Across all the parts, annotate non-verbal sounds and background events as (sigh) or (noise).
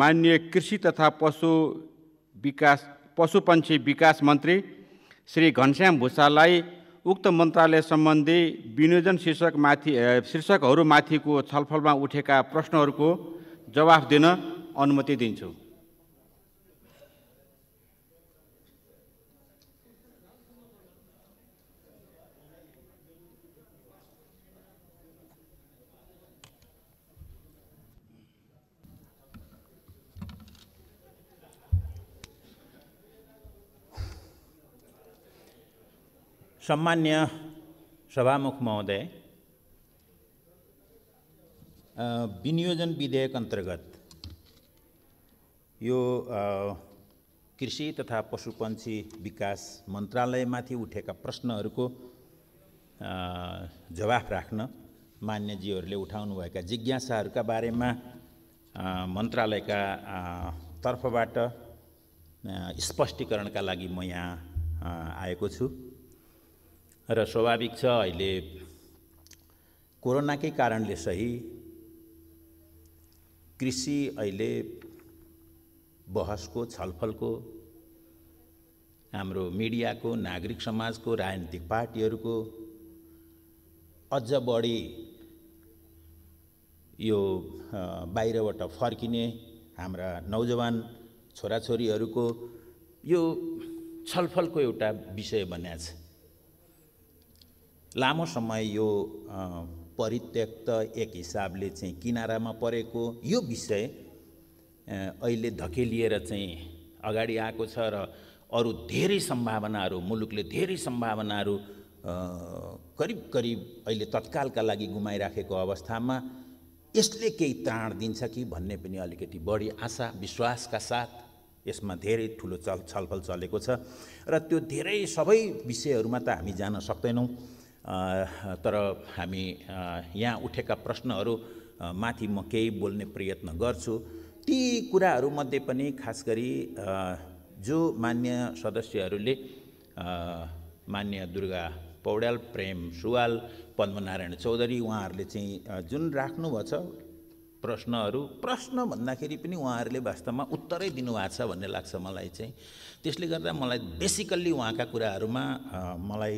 मान्य कृषि तथा पशु विकास पशुपन्छी विकास मन्त्री श्री घनश्याम भूषाललाई उक्त मन्त्रालय सम्बन्धी विनियोजन शीर्षकमाथि शीर्षकहरूमाथिको छलफलमा उठेका प्रश्नहरूको जवाफ दिन अनुमति दिन्छु सम्मान्य सभामुख महोदय विनियोजन विधेयक अन्तर्गत यो कृषि तथा पशुपन्छी विकास मन्त्रालयमाथि उठेका प्रश्नहरूको जवाफ राख्न मान्यजीहरूले उठाउनुभएका जिज्ञासाहरूका बारेमा मन्त्रालयका तर्फबाट स्पष्टीकरणका लागि म यहाँ आएको छु र स्वाभाविक छ अहिले कोरोनाकै कारणले सही कृषि अहिले बहसको छलफलको हाम्रो मिडियाको नागरिक समाजको राजनीतिक पार्टीहरूको अझ बढी यो बाहिरबाट फर्किने हाम्रा नौजवान छोराछोरीहरूको यो छलफलको एउटा विषय बन्या छ लामो समय यो परित्यक्त एक हिसाबले चाहिँ किनारामा परेको यो विषय अहिले धकेलिएर चाहिँ अगाडि आएको छ र अरू धेरै सम्भावनाहरू मुलुकले धेरै सम्भावनाहरू करिब करिब अहिले तत्कालका लागि गुमाइराखेको अवस्थामा यसले केही ताण दिन्छ कि भन्ने पनि अलिकति बढी आशा विश्वासका साथ यसमा धेरै ठुलो चल छलफल चलेको छ र त्यो धेरै सबै विषयहरूमा त हामी जान सक्दैनौँ तर हामी यहाँ उठेका प्रश्नहरू माथि म केही बोल्ने प्रयत्न गर्छु ती कुराहरूमध्ये पनि खास गरी जो मान्य सदस्यहरूले मान्य दुर्गा पौड्याल प्रेम सुवाल पद्मनारायण चौधरी उहाँहरूले चाहिँ जुन राख्नुभएको छ प्रश्नहरू प्रश्न भन्दाखेरि पनि उहाँहरूले वास्तवमा उत्तरै दिनुभएको छ भन्ने लाग्छ मलाई चाहिँ त्यसले गर्दा मलाई बेसिकल्ली उहाँका कुराहरूमा मलाई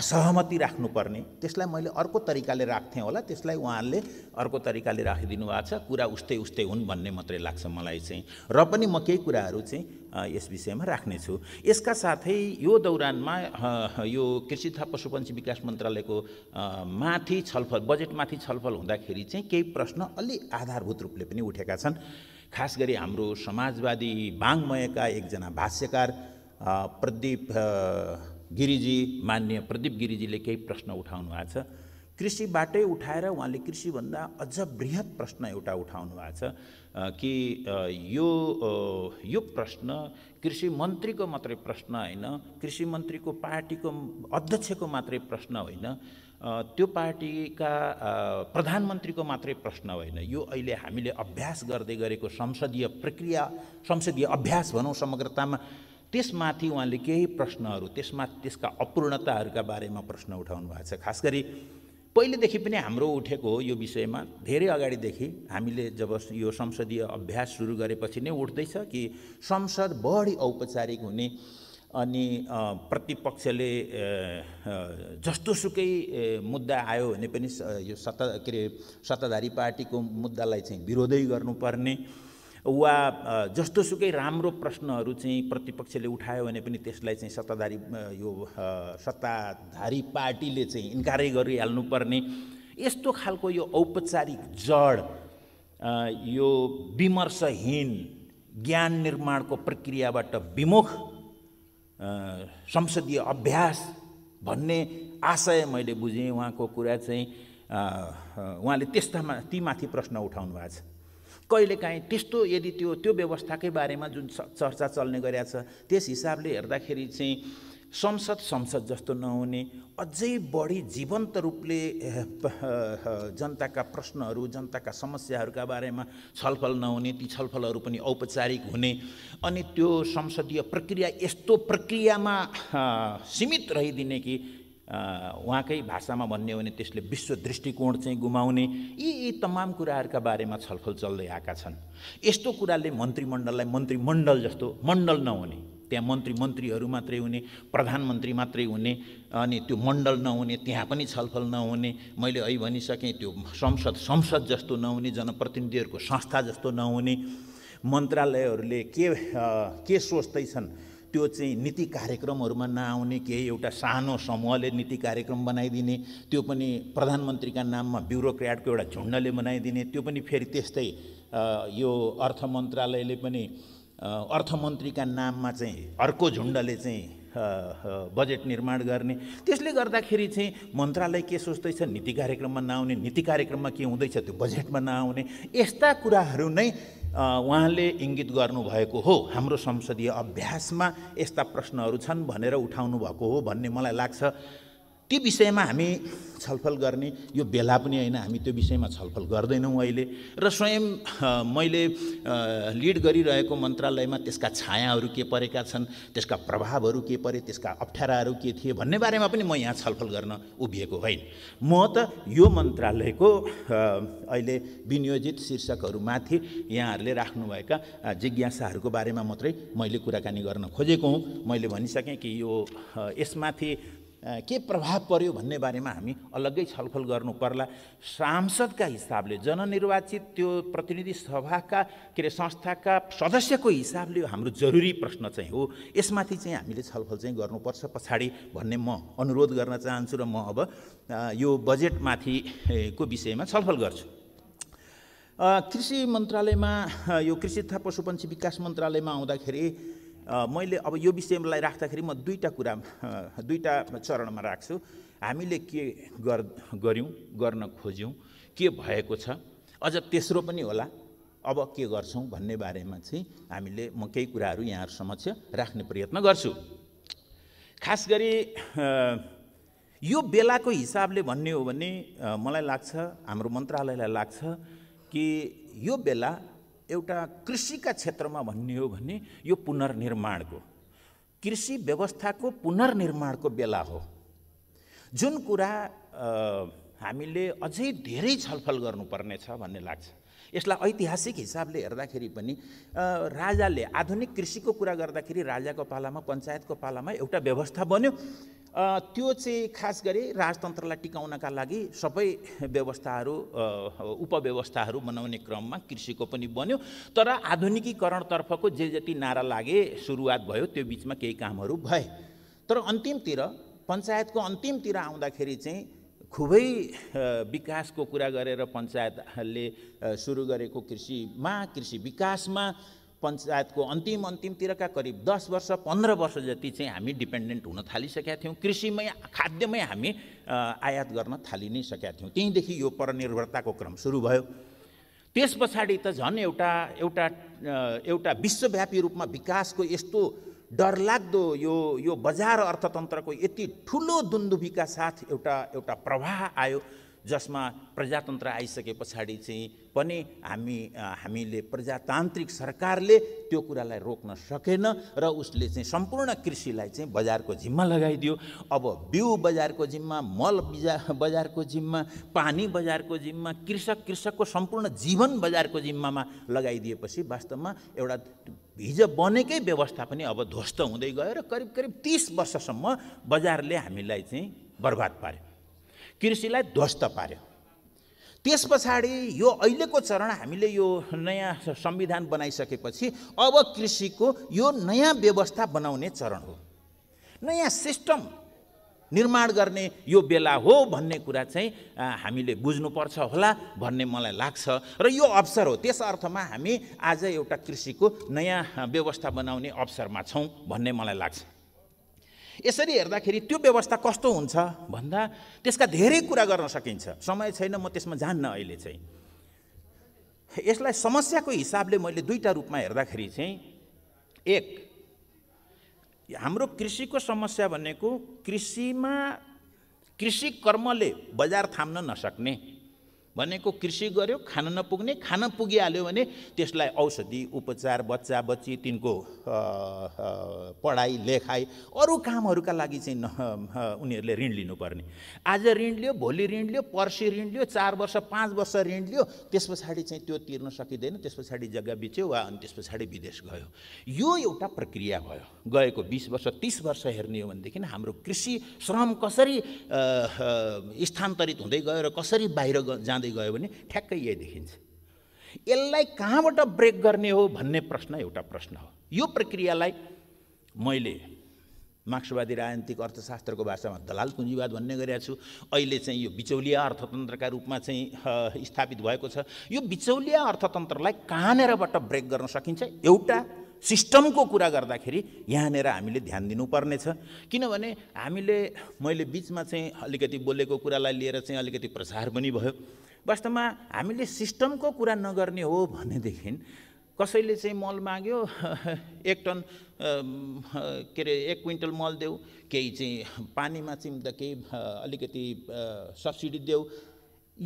असहमति राख्नुपर्ने त्यसलाई मैले अर्को तरिकाले राख्थेँ होला त्यसलाई उहाँहरूले अर्को तरिकाले राखिदिनु भएको छ कुरा उस्तै उस्तै हुन् भन्ने मात्रै लाग्छ मलाई चाहिँ र पनि म केही कुराहरू चाहिँ यस विषयमा राख्नेछु यसका साथै यो दौरानमा यो कृषि तथा पशुपन्छी विकास मन्त्रालयको माथि छलफल बजेटमाथि छलफल हुँदाखेरि चाहिँ केही प्रश्न अलि आधारभूत रूपले पनि उठेका छन् खास गरी हाम्रो समाजवादी बाङमयका एकजना भाष्यकार प्रदीप गिरिजी मान्य प्रदीप गिरिजीले केही प्रश्न उठाउनु भएको छ कृषिबाटै उठाएर उहाँले कृषिभन्दा अझ वृहत प्रश्न एउटा उठाउनु भएको छ कि यो यो प्रश्न कृषि मन्त्रीको मात्रै प्रश्न होइन कृषि मन्त्रीको पार्टीको अध्यक्षको मात्रै प्रश्न होइन त्यो पार्टीका प्रधानमन्त्रीको मात्रै प्रश्न होइन यो अहिले हामीले अभ्यास गर्दै गरेको संसदीय प्रक्रिया संसदीय अभ्यास भनौँ समग्रतामा त्यसमाथि उहाँले केही प्रश्नहरू त्यसमा त्यसका अपूर्णताहरूका बारेमा प्रश्न उठाउनु भएको छ खास गरी पहिलेदेखि पनि हाम्रो उठेको हो यो विषयमा धेरै अगाडिदेखि हामीले जब यो संसदीय अभ्यास सुरु गरेपछि नै उठ्दैछ कि संसद बढी औपचारिक हुने अनि प्रतिपक्षले जस्तोसुकै मुद्दा आयो भने पनि यो सत्ता के अरे सत्ताधारी पार्टीको मुद्दालाई चाहिँ विरोधै गर्नुपर्ने वा जस्तोसुकै राम्रो प्रश्नहरू चाहिँ प्रतिपक्षले उठायो भने पनि त्यसलाई चाहिँ सत्ताधारी यो सत्ताधारी पार्टीले चाहिँ इन्कारै गरिहाल्नुपर्ने यस्तो खालको यो औपचारिक जड यो विमर्शहीन ज्ञान निर्माणको प्रक्रियाबाट विमुख संसदीय अभ्यास भन्ने आशय मैले बुझेँ उहाँको कुरा चाहिँ उहाँले त्यस्तामा तीमाथि प्रश्न उठाउनु भएको छ कहिलेकाहीँ त्यस्तो यदि त्यो त्यो व्यवस्थाकै बारेमा जुन चर्चा चल्ने गरेका छ त्यस हिसाबले हेर्दाखेरि चाहिँ संसद संसद जस्तो नहुने अझै बढी जीवन्त रूपले जनताका प्रश्नहरू जनताका समस्याहरूका बारेमा छलफल नहुने ती छलफलहरू पनि औपचारिक हुने अनि त्यो संसदीय प्रक्रिया यस्तो प्रक्रियामा सीमित रहिदिने कि उहाँकै भाषामा भन्ने हो भने त्यसले विश्व दृष्टिकोण चाहिँ गुमाउने यी यी तमाम कुराहरूका बारेमा छलफल चल्दै आएका छन् यस्तो कुराले मन्त्रीमण्डललाई मन्त्रीमण्डल जस्तो मण्डल नहुने त्यहाँ मन्त्री मन्त्रीहरू मात्रै हुने प्रधानमन्त्री मात्रै हुने अनि त्यो मण्डल नहुने त्यहाँ पनि छलफल नहुने मैले अहिले भनिसकेँ त्यो संसद संसद जस्तो नहुने जनप्रतिनिधिहरूको संस्था जस्तो नहुने मन्त्रालयहरूले के के सोच्दैछन् त्यो चाहिँ नीति कार्यक्रमहरूमा नआउने केही एउटा सानो समूहले नीति कार्यक्रम बनाइदिने त्यो पनि प्रधानमन्त्रीका नाममा ब्युरोक्राटको एउटा झुण्डले बनाइदिने त्यो पनि फेरि त्यस्तै यो अर्थ मन्त्रालयले पनि अर्थमन्त्रीका नाममा चाहिँ अर्को झुण्डले चाहिँ बजेट निर्माण गर्ने त्यसले गर्दाखेरि चाहिँ मन्त्रालय के सोच्दैछ नीति कार्यक्रममा नआउने नीति कार्यक्रममा के हुँदैछ त्यो बजेटमा नआउने यस्ता कुराहरू नै उहाँले इङ्गित गर्नुभएको हो हाम्रो संसदीय अभ्यासमा यस्ता प्रश्नहरू छन् भनेर उठाउनु भएको हो भन्ने मलाई लाग्छ त्यो विषयमा हामी छलफल गर्ने यो बेला पनि होइन हामी त्यो विषयमा छलफल गर्दैनौँ अहिले र स्वयं मैले लिड गरिरहेको मन्त्रालयमा त्यसका छायाहरू के परेका छन् त्यसका प्रभावहरू के परे त्यसका अप्ठ्याराहरू के थिए भन्ने बारेमा पनि म यहाँ छलफल गर्न उभिएको होइन म त यो मन्त्रालयको अहिले विनियोजित शीर्षकहरूमाथि यहाँहरूले राख्नुभएका जिज्ञासाहरूको बारेमा मात्रै मैले कुराकानी गर्न खोजेको हुँ मैले भनिसकेँ कि यो यसमाथि के प्रभाव पर्यो भन्ने बारेमा हामी अलग्गै छलफल गर्नु पर्ला सांसदका हिसाबले जननिर्वाचित त्यो प्रतिनिधि सभाका के अरे संस्थाका सदस्यको हिसाबले हाम्रो जरुरी प्रश्न चाहिँ हो यसमाथि चाहिँ हामीले छलफल चाहिँ गर्नुपर्छ पछाडि भन्ने म अनुरोध गर्न चाहन्छु र म अब यो को विषयमा छलफल गर्छु कृषि मन्त्रालयमा यो कृषि तथा पशुपन्छी विकास मन्त्रालयमा आउँदाखेरि मैले अब यो विषयलाई राख्दाखेरि म दुईवटा कुरा दुईवटा चरणमा राख्छु हामीले के गर गऱ्यौँ गर्न खोज्यौँ के भएको छ अझ तेस्रो पनि होला अब के गर्छौँ भन्ने बारेमा चाहिँ हामीले म केही कुराहरू यहाँहरू समक्ष राख्ने प्रयत्न गर्छु खास गरी यो बेलाको हिसाबले भन्ने हो भने मलाई लाग्छ हाम्रो मन्त्रालयलाई लाग्छ कि यो बेला एउटा कृषिका क्षेत्रमा भन्ने हो भने यो पुनर्निर्माणको कृषि व्यवस्थाको पुनर्निर्माणको बेला हो जुन कुरा हामीले अझै धेरै छलफल गर्नुपर्नेछ भन्ने लाग्छ यसलाई ऐतिहासिक हिसाबले हेर्दाखेरि पनि राजाले आधुनिक कृषिको कुरा गर्दाखेरि राजाको पालामा पञ्चायतको पालामा एउटा व्यवस्था बन्यो त्यो चाहिँ खास गरी राजतन्त्रलाई टिकाउनका लागि सबै व्यवस्थाहरू उपव्यवस्थाहरू बनाउने क्रममा कृषिको पनि बन्यो तर आधुनिकीकरणतर्फको जे जति नारा लागे सुरुवात भयो त्यो बिचमा केही कामहरू भए तर अन्तिमतिर पञ्चायतको अन्तिमतिर आउँदाखेरि चाहिँ खुबै विकासको कुरा गरेर पञ्चायतले सुरु गरेको कृषिमा कृषि विकासमा पञ्चायतको अन्तिम अन्तिमतिरका करिब दस वर्ष पन्ध्र वर्ष जति चाहिँ हामी डिपेन्डेन्ट हुन थालिसकेका थियौँ कृषिमै खाद्यमै हामी आयात गर्न थालि नै सकेका थियौँ त्यहीँदेखि यो परनिर्भरताको क्रम सुरु भयो त्यस पछाडि त झन् एउटा एउटा एउटा विश्वव्यापी रूपमा विकासको यस्तो डरलाग्दो यो यो बजार अर्थतन्त्रको यति ठुलो दुन्दुभीका साथ एउटा एउटा प्रवाह आयो जसमा प्रजातन्त्र आइसके पछाडि चाहिँ पनि हामी हामीले प्रजातान्त्रिक सरकारले त्यो कुरालाई रोक्न सकेन र उसले चाहिँ सम्पूर्ण कृषिलाई चाहिँ बजारको जिम्मा लगाइदियो अब बिउ बजारको जिम्मा मल बिजा बजारको जिम्मा पानी बजारको जिम्मा कृषक कृषकको सम्पूर्ण जीवन बजारको जिम्मामा लगाइदिएपछि वास्तवमा एउटा हिजो बनेकै व्यवस्था पनि अब ध्वस्त हुँदै गयो र करिब करिब तिस वर्षसम्म बजारले हामीलाई चाहिँ बर्बाद पार्यो कृषिलाई ध्वस्त पार्यो त्यस पछाडि यो अहिलेको चरण हामीले यो नयाँ संविधान बनाइसकेपछि अब कृषिको यो नयाँ व्यवस्था बनाउने चरण हो नयाँ सिस्टम निर्माण गर्ने यो बेला हो भन्ने कुरा चाहिँ हामीले बुझ्नुपर्छ होला भन्ने मलाई लाग्छ र यो अवसर हो त्यस अर्थमा हामी आज एउटा कृषिको नयाँ व्यवस्था बनाउने अवसरमा छौँ भन्ने मलाई लाग्छ यसरी हेर्दाखेरि त्यो व्यवस्था कस्तो हुन्छ भन्दा त्यसका धेरै कुरा गर्न सकिन्छ समय छैन म त्यसमा जान्न अहिले चाहिँ यसलाई समस्याको हिसाबले मैले दुईवटा रूपमा हेर्दाखेरि चाहिँ एक हाम्रो कृषिको समस्या भनेको कृषिमा कृषि कर्मले बजार थाम्न नसक्ने भनेको कृषि गर्यो खान नपुग्ने खान पुगिहाल्यो भने त्यसलाई औषधि उपचार बच्चा बच्ची तिनको पढाइ लेखाइ अरू कामहरूका लागि चाहिँ उनीहरूले ऋण लिनुपर्ने आज ऋण लियो भोलि ऋण लियो पर्सि ऋण लियो चार वर्ष पाँच वर्ष ऋण लियो त्यस पछाडि चाहिँ त्यो तिर्न सकिँदैन त्यस पछाडि जग्गा बेच्यो वा अनि त्यस पछाडि विदेश गयो यो एउटा प्रक्रिया भयो गएको बिस वर्ष तिस वर्ष हेर्ने हो भनेदेखि हाम्रो कृषि श्रम कसरी स्थान्तरित हुँदै गयो र कसरी बाहिर जाँदै जाँदै गयो भने ठ्याक्कै यही देखिन्छ यसलाई कहाँबाट ब्रेक गर्ने हो भन्ने प्रश्न एउटा प्रश्न हो यो प्रक्रियालाई मैले मार्क्सवादी राजनीतिक अर्थशास्त्रको भाषामा दलाल पुँजीवाद भन्ने गरेका छु अहिले चाहिँ यो बिचौलिया अर्थतन्त्रका रूपमा चाहिँ स्थापित भएको छ यो बिचौलिया अर्थतन्त्रलाई कहाँनिरबाट ब्रेक गर्न सकिन्छ एउटा सिस्टमको कुरा गर्दाखेरि यहाँनिर हामीले ध्यान दिनुपर्नेछ किनभने हामीले मैले बिचमा चाहिँ अलिकति बोलेको कुरालाई लिएर चाहिँ अलिकति प्रचार पनि भयो वास्तवमा हामीले सिस्टमको कुरा नगर्ने हो भनेदेखि कसैले चाहिँ मल माग्यो (laughs) एक टन के अरे एक क्विन्टल मल देऊ केही चाहिँ पानीमा चिम्दा केही अलिकति सब्सिडी देऊ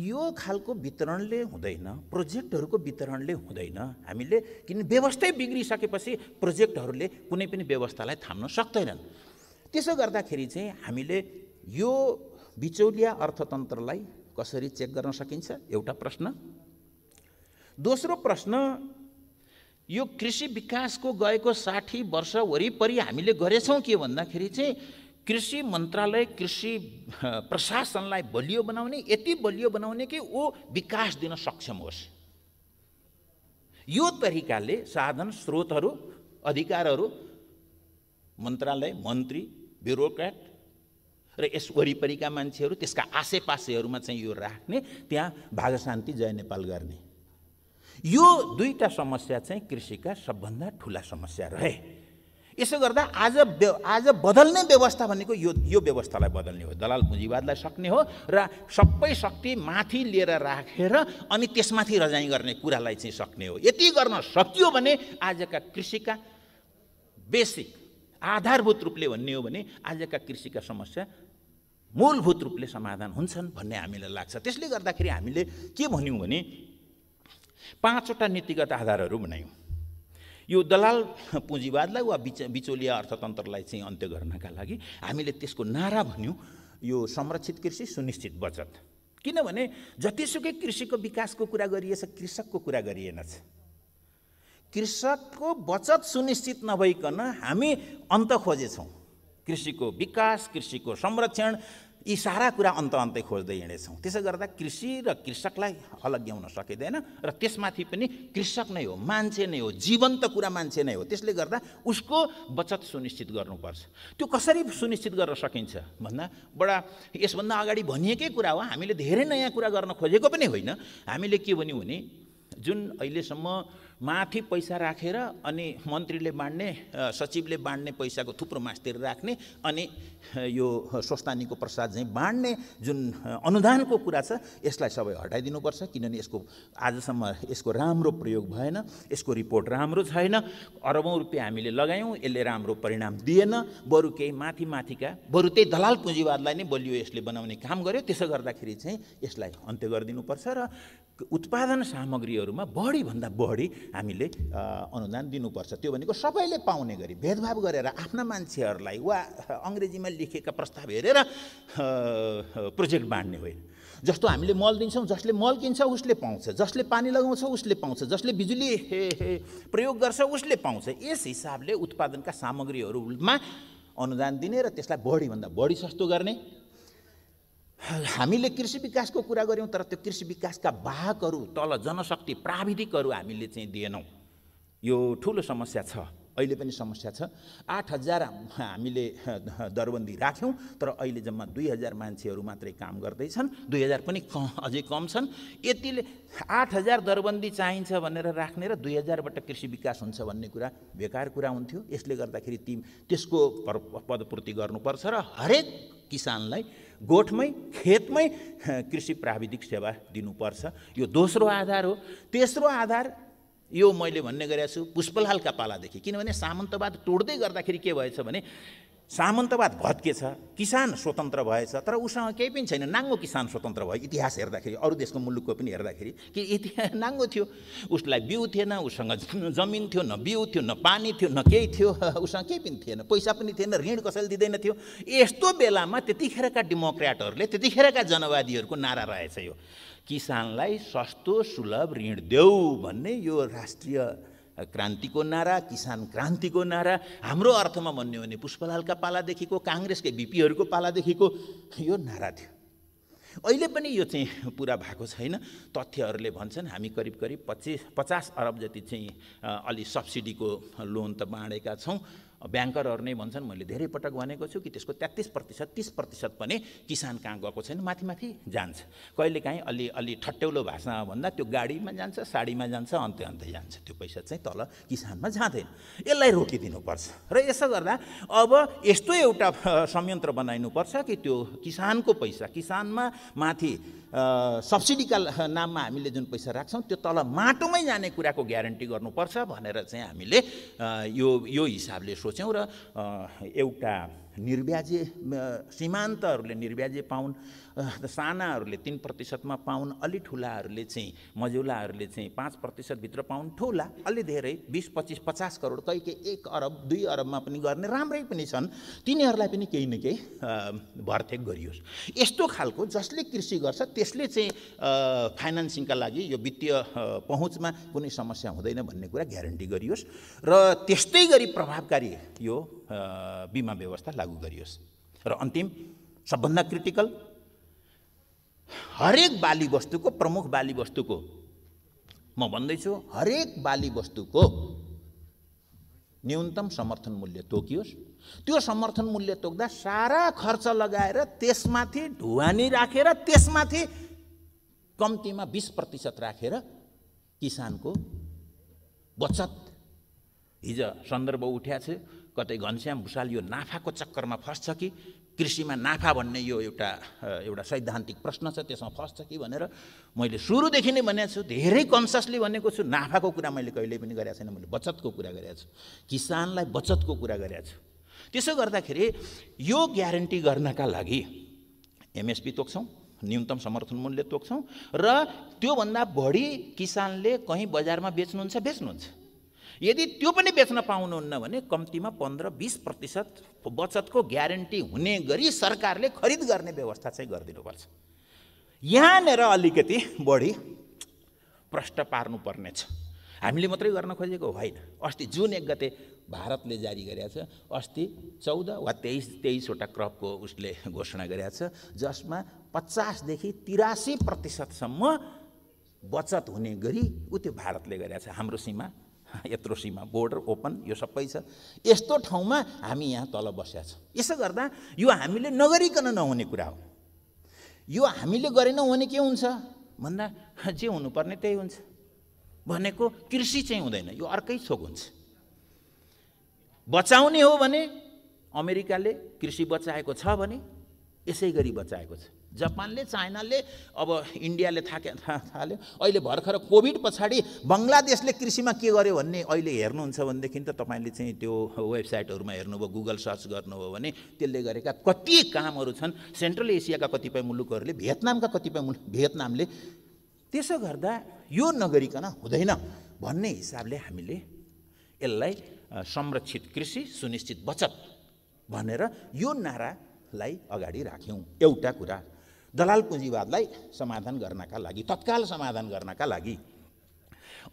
यो खालको वितरणले हुँदैन प्रोजेक्टहरूको वितरणले हुँदैन हामीले किन व्यवस्थै बिग्रिसकेपछि प्रोजेक्टहरूले कुनै पनि व्यवस्थालाई थाम्न सक्दैनन् त्यसो गर्दाखेरि चाहिँ हामीले यो बिचौलिया अर्थतन्त्रलाई कसरी चेक गर्न सकिन्छ एउटा प्रश्न दोस्रो प्रश्न यो कृषि विकासको गएको साठी वर्ष वरिपरि हामीले गरेछौँ के भन्दाखेरि चाहिँ कृषि मन्त्रालय कृषि प्रशासनलाई बलियो बनाउने यति बलियो बनाउने कि ऊ विकास दिन सक्षम होस् यो तरिकाले साधन स्रोतहरू अधिकारहरू मन्त्रालय मन्त्री ब्युरोक्रेट र यस वरिपरिका मान्छेहरू त्यसका आसेपासेहरूमा चाहिँ यो राख्ने त्यहाँ भागशान्ति जय नेपाल गर्ने यो दुईवटा समस्या चाहिँ कृषिका सबभन्दा ठुला समस्या रहे यसो गर्दा आज आज बदल्ने व्यवस्था भनेको यो यो व्यवस्थालाई बदल्ने हो दलाल पुँजीवादलाई सक्ने हो र सबै शक्ति माथि लिएर राखेर अनि त्यसमाथि रजाइ गर्ने कुरालाई चाहिँ सक्ने हो यति गर्न सकियो भने आजका कृषिका बेसिक आधारभूत रूपले भन्ने हो भने आजका कृषिका समस्या मूलभूत रूपले समाधान हुन्छन् भन्ने हामीलाई लाग्छ त्यसले गर्दाखेरि हामीले के भन्यौँ भने पाँचवटा नीतिगत आधारहरू बनायौँ यो दलाल पुँजीवादलाई वा बिच बिचौलिया अर्थतन्त्रलाई चाहिँ अन्त्य गर्नका लागि हामीले त्यसको नारा भन्यौँ यो संरक्षित कृषि सुनिश्चित बचत किनभने जतिसुकै कृषिको विकासको कुरा गरिएछ कृषकको कुरा गरिएनछ कृषकको बचत सुनिश्चित नभइकन हामी अन्त खोजेछौँ कृषिको विकास कृषिको संरक्षण यी सारा कुरा अन्त अन्तै खोज्दै हिँडेछौँ त्यसो गर्दा कृषि र कृषकलाई अलग्याउन सकिँदैन र त्यसमाथि पनि कृषक नै हो मान्छे नै हो जीवन्त कुरा मान्छे नै हो त्यसले गर्दा उसको बचत सुनिश्चित गर्नुपर्छ त्यो कसरी सुनिश्चित गर्न सकिन्छ भन्दा बडा यसभन्दा अगाडि भनिएकै कुरा हो हामीले धेरै नयाँ कुरा गर्न खोजेको पनि होइन हामीले के भन्यौँ भने जुन अहिलेसम्म माथि पैसा राखेर रा, अनि मन्त्रीले बाँड्ने सचिवले बाँड्ने पैसाको थुप्रो मासतिर राख्ने अनि यो स्वस्तानीको प्रसाद चाहिँ बाँड्ने जुन अनुदानको कुरा छ यसलाई सबै हटाइदिनुपर्छ किनभने यसको आजसम्म यसको राम्रो प्रयोग भएन यसको रिपोर्ट राम्रो छैन अरबौँ रुपियाँ हामीले लगायौँ यसले राम्रो परिणाम दिएन बरु केही माथि माथिका बरु त्यही दलाल पुँजीवादलाई नै बलियो यसले बनाउने काम गर्यो त्यसो गर्दाखेरि चाहिँ यसलाई अन्त्य गरिदिनुपर्छ र उत्पादन सामग्रीहरूमा बढीभन्दा बढी हामीले अनुदान दिनुपर्छ त्यो भनेको सबैले पाउने गरी भेदभाव गरेर आफ्ना मान्छेहरूलाई वा अङ्ग्रेजीमा लेखेका प्रस्ताव हेरेर प्रोजेक्ट बाँड्ने होइन जस्तो हामीले मल दिन्छौँ जसले मल किन्छ उसले पाउँछ जसले पानी लगाउँछ उसले पाउँछ जसले बिजुली प्रयोग गर्छ उसले पाउँछ यस हिसाबले उत्पादनका सामग्रीहरूमा अनुदान दिने र त्यसलाई बढीभन्दा बढी सस्तो गर्ने हामीले कृषि विकासको कुरा गऱ्यौँ तर त्यो कृषि विकासका वाहकहरू तल जनशक्ति प्राविधिकहरू हामीले चाहिँ दिएनौँ यो ठुलो समस्या छ अहिले पनि समस्या छ आठ हजार हामीले (laughs) दरबन्दी राख्यौँ तर अहिले जम्मा दुई हजार मान्छेहरू मात्रै काम गर्दैछन् दुई हजार पनि क अझै कम छन् यतिले आठ हजार दरबन्दी चाहिन्छ भनेर राख्ने र दुई हजारबाट कृषि विकास हुन्छ भन्ने कुरा बेकार कुरा हुन्थ्यो यसले गर्दाखेरि ती त्यसको पदपूर्ति गर्नुपर्छ र हरेक किसानलाई गोठमै खेतमै कृषि प्राविधिक सेवा दिनुपर्छ यो दोस्रो आधार हो तेस्रो आधार यो मैले भन्ने गरेको छु पुष्पलालका पालादेखि किनभने सामन्तवाद तोड्दै गर्दाखेरि के भएछ भने सामन्तवाद भत्केछ किसान स्वतन्त्र भएछ तर उसँग केही पनि छैन नाङ्गो किसान स्वतन्त्र भयो इतिहास हेर्दाखेरि अरू देशको मुलुकको पनि हेर्दाखेरि कि इतिहास (laughs) नाङ्गो थियो उसलाई बिउ थिएन उसँग (laughs) जमिन थियो न बिउ थियो न पानी थियो न केही थियो (laughs) उसँग केही पनि थिएन पैसा पनि थिएन ऋण कसैले दिँदैन थियो यस्तो बेलामा त्यतिखेरका डेमोक्रेटहरूले त्यतिखेरका जनवादीहरूको नारा रहेछ यो किसानलाई सस्तो सुलभ ऋण देऊ भन्ने यो राष्ट्रिय क्रान्तिको नारा किसान क्रान्तिको नारा हाम्रो अर्थमा भन्यो भने पुष्पलालका पालादेखिको काङ्ग्रेसकै बिपीहरूको पालादेखिको यो नारा थियो अहिले पनि यो चाहिँ पुरा भएको छैन तथ्यहरूले भन्छन् हामी करिब करिब पच्चिस पचास अरब जति चाहिँ अलि सब्सिडीको लोन त बाँडेका छौँ ब्याङ्करहरू नै भन्छन् मैले धेरै पटक भनेको छु कि त्यसको तेत्तिस प्रतिशत तिस प्रतिशत पनि किसान कहाँ गएको छैन माथि माथि जान्छ कहिलेकाहीँ अलि अलि ठट्टेउलो भाषामा भन्दा त्यो गाडीमा जान्छ साडीमा जान्छ अन्त्य अन्तै जान्छ त्यो पैसा चाहिँ तल किसानमा जाँदैन यसलाई रोकिदिनुपर्छ र यसो गर्दा अब यस्तो एउटा संयन्त्र बनाइनुपर्छ कि त्यो किसानको पैसा किसानमा माथि सब्सिडीका नाममा हामीले जुन पैसा राख्छौँ त्यो तल माटोमै जाने कुराको ग्यारेन्टी गर्नुपर्छ भनेर चाहिँ हामीले यो यो हिसाबले सोच एउटा एउटा निर्व्याजे सीमान्तहरूले निर्व्याजे पाउन् सानाहरूले तिन प्रतिशतमा पाउन अलि ठुलाहरूले चाहिँ मजुलाहरूले चाहिँ पाँच प्रतिशतभित्र पाउन ठुला अलि धेरै बिस पच्चिस पचास करोड कहीँ के एक अरब दुई अरबमा पनि गर्ने राम्रै पनि छन् तिनीहरूलाई पनि केही न केही भर्थेक गरियोस् यस्तो खालको जसले कृषि गर्छ त्यसले चाहिँ फाइनेन्सिङका लागि यो वित्तीय पहुँचमा कुनै समस्या हुँदैन भन्ने कुरा ग्यारेन्टी गरियोस् र त्यस्तै गरी प्रभावकारी यो बिमा व्यवस्था लागू गरियोस् र अन्तिम सबभन्दा क्रिटिकल हरेक बाली वस्तुको प्रमुख बाली वस्तुको म भन्दैछु हरेक बाली वस्तुको न्यूनतम समर्थन मूल्य तोकियोस् त्यो समर्थन मूल्य तोक्दा सारा खर्च लगाएर त्यसमाथि ढुवानी राखेर त्यसमाथि कम्तीमा बिस प्रतिशत राखेर किसानको बचत हिजो सन्दर्भ उठाएको छ कतै घनश्याम भुषाल यो नाफाको चक्करमा फस्छ कि कृषिमा नाफा भन्ने यो एउटा एउटा सैद्धान्तिक प्रश्न छ त्यसमा फस्छ कि भनेर मैले सुरुदेखि नै भनेको छु धेरै कन्सियसली भनेको छु नाफाको कुरा मैले कहिले पनि गरेको छैन मैले बचतको कुरा गरेको छु किसानलाई बचतको कुरा गरेको छु त्यसो गर्दाखेरि यो ग्यारेन्टी गर्नका लागि एमएसपी तोक्छौँ न्यूनतम समर्थन मूल्य तोक्छौँ र त्योभन्दा बढी किसानले कहीँ बजारमा बेच्नुहुन्छ बेच्नुहुन्छ यदि त्यो पनि बेच्न पाउनुहुन्न भने कम्तीमा पन्ध्र बिस प्रतिशत बचतको ग्यारेन्टी हुने गरी सरकारले खरिद गर्ने व्यवस्था चाहिँ गरिदिनुपर्छ यहाँनिर अलिकति बढी प्रष्ट पार्नुपर्नेछ हामीले मात्रै गर्न खोजेको होइन अस्ति जुन एक गते भारतले जारी गरेको छ अस्ति चौध वा तेइस तेइसवटा क्रपको उसले घोषणा गरेको छ जसमा पचासदेखि तिरासी प्रतिशतसम्म बचत हुने गरी उ त्यो भारतले गरेको छ हाम्रो सीमा यत्रो सीमा बोर्डर ओपन यो सबै छ यस्तो ठाउँमा हामी यहाँ तल बसेका छौँ यसो गर्दा यो हामीले नगरिकन नहुने कुरा हो यो हामीले गरेनौँ भने के हुन्छ भन्दा जे हुनुपर्ने त्यही हुन्छ भनेको कृषि चाहिँ हुँदैन यो अर्कै छोक हुन्छ बचाउने हो भने अमेरिकाले कृषि बचाएको छ भने यसै गरी बचाएको छ जापानले चाइनाले अब इन्डियाले थाके था थाल्यो अहिले भर्खर कोभिड पछाडि बङ्गलादेशले कृषिमा के गर्यो भन्ने अहिले हेर्नुहुन्छ भनेदेखि त तपाईँले चाहिँ त्यो वेबसाइटहरूमा हेर्नुभयो गुगल सर्च गर्नुभयो भने त्यसले गरेका कति कामहरू छन् सेन्ट्रल एसियाका कतिपय मुलुकहरूले भियतनामका कतिपय मुलुक भियतनामले त्यसो गर्दा यो नगरिकन हुँदैन भन्ने हिसाबले हामीले यसलाई संरक्षित कृषि सुनिश्चित बचत भनेर यो नारालाई अगाडि राख्यौँ एउटा कुरा दलाल पुँजीवादलाई समाधान गर्नका लागि तत्काल समाधान गर्नका लागि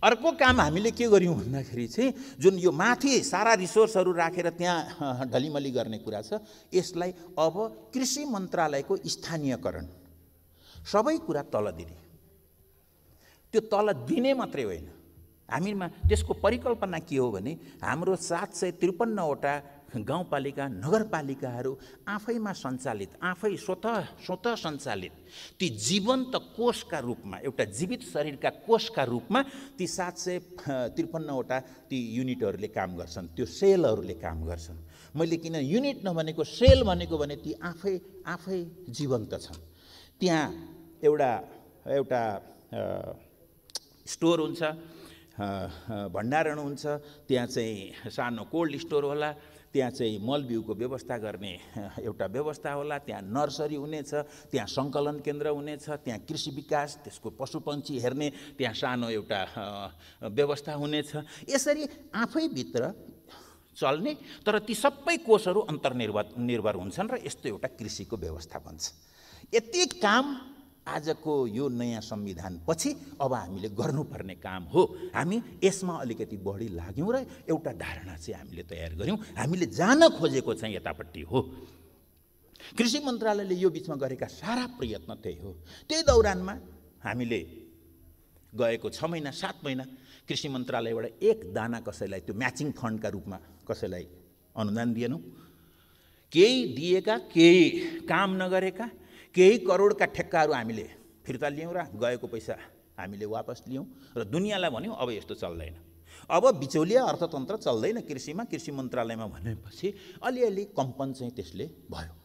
अर्को काम हामीले के गर्यौँ भन्दाखेरि चाहिँ जुन यो माथि सारा रिसोर्सहरू राखेर त्यहाँ ढलिमली गर्ने कुरा छ यसलाई अब कृषि मन्त्रालयको स्थानीयकरण सबै कुरा तल दिने त्यो तल दिने मात्रै होइन हामीमा त्यसको परिकल्पना के हो भने हाम्रो सात सय त्रिपन्नवटा गाउँपालिका नगरपालिकाहरू आफैमा सञ्चालित आफै स्वत स्वत सञ्चालित ती जीवन्त कोषका रूपमा एउटा जीवित शरीरका कोषका रूपमा ती सात सय त्रिपन्नवटा ती युनिटहरूले काम गर्छन् त्यो सेलहरूले काम गर्छन् मैले किन युनिट नभनेको सेल भनेको भने ती आफै आफै जीवन्त छन् त्यहाँ एउटा एउटा स्टोर हुन्छ भण्डारण हुन्छ त्यहाँ चाहिँ सानो कोल्ड स्टोर होला त्यहाँ चाहिँ मलबिउको व्यवस्था गर्ने (laughs) एउटा व्यवस्था होला त्यहाँ नर्सरी हुनेछ त्यहाँ सङ्कलन केन्द्र हुनेछ त्यहाँ कृषि विकास त्यसको पशुपन्छी हेर्ने त्यहाँ सानो एउटा व्यवस्था हुनेछ यसरी आफैभित्र चल्ने तर ती सबै कोषहरू अन्तर्निर्भर निर्भर हुन्छन् र यस्तो एउटा कृषिको व्यवस्था बन्छ यति काम आजको यो नयाँ संविधानपछि अब हामीले गर्नुपर्ने काम हो हामी यसमा अलिकति बढी लाग्यौँ र एउटा धारणा चाहिँ हामीले तयार गऱ्यौँ हामीले जान खोजेको चाहिँ यतापट्टि हो कृषि मन्त्रालयले यो बिचमा गरेका सारा प्रयत्न त्यही हो त्यही दौरानमा हामीले गएको छ महिना सात महिना कृषि मन्त्रालयबाट एक दाना कसैलाई त्यो म्याचिङ फन्डका रूपमा कसैलाई अनुदान दिएनौँ केही दिएका केही काम नगरेका केही करोडका ठेक्काहरू हामीले फिर्ता लियौँ र गएको पैसा हामीले वापस लियौँ र दुनियाँलाई भन्यौँ अब यस्तो चल्दैन अब बिचौलिया अर्थतन्त्र चल्दैन कृषिमा कृषि मन्त्रालयमा भनेपछि अलिअलि कम्पन चाहिँ त्यसले भयो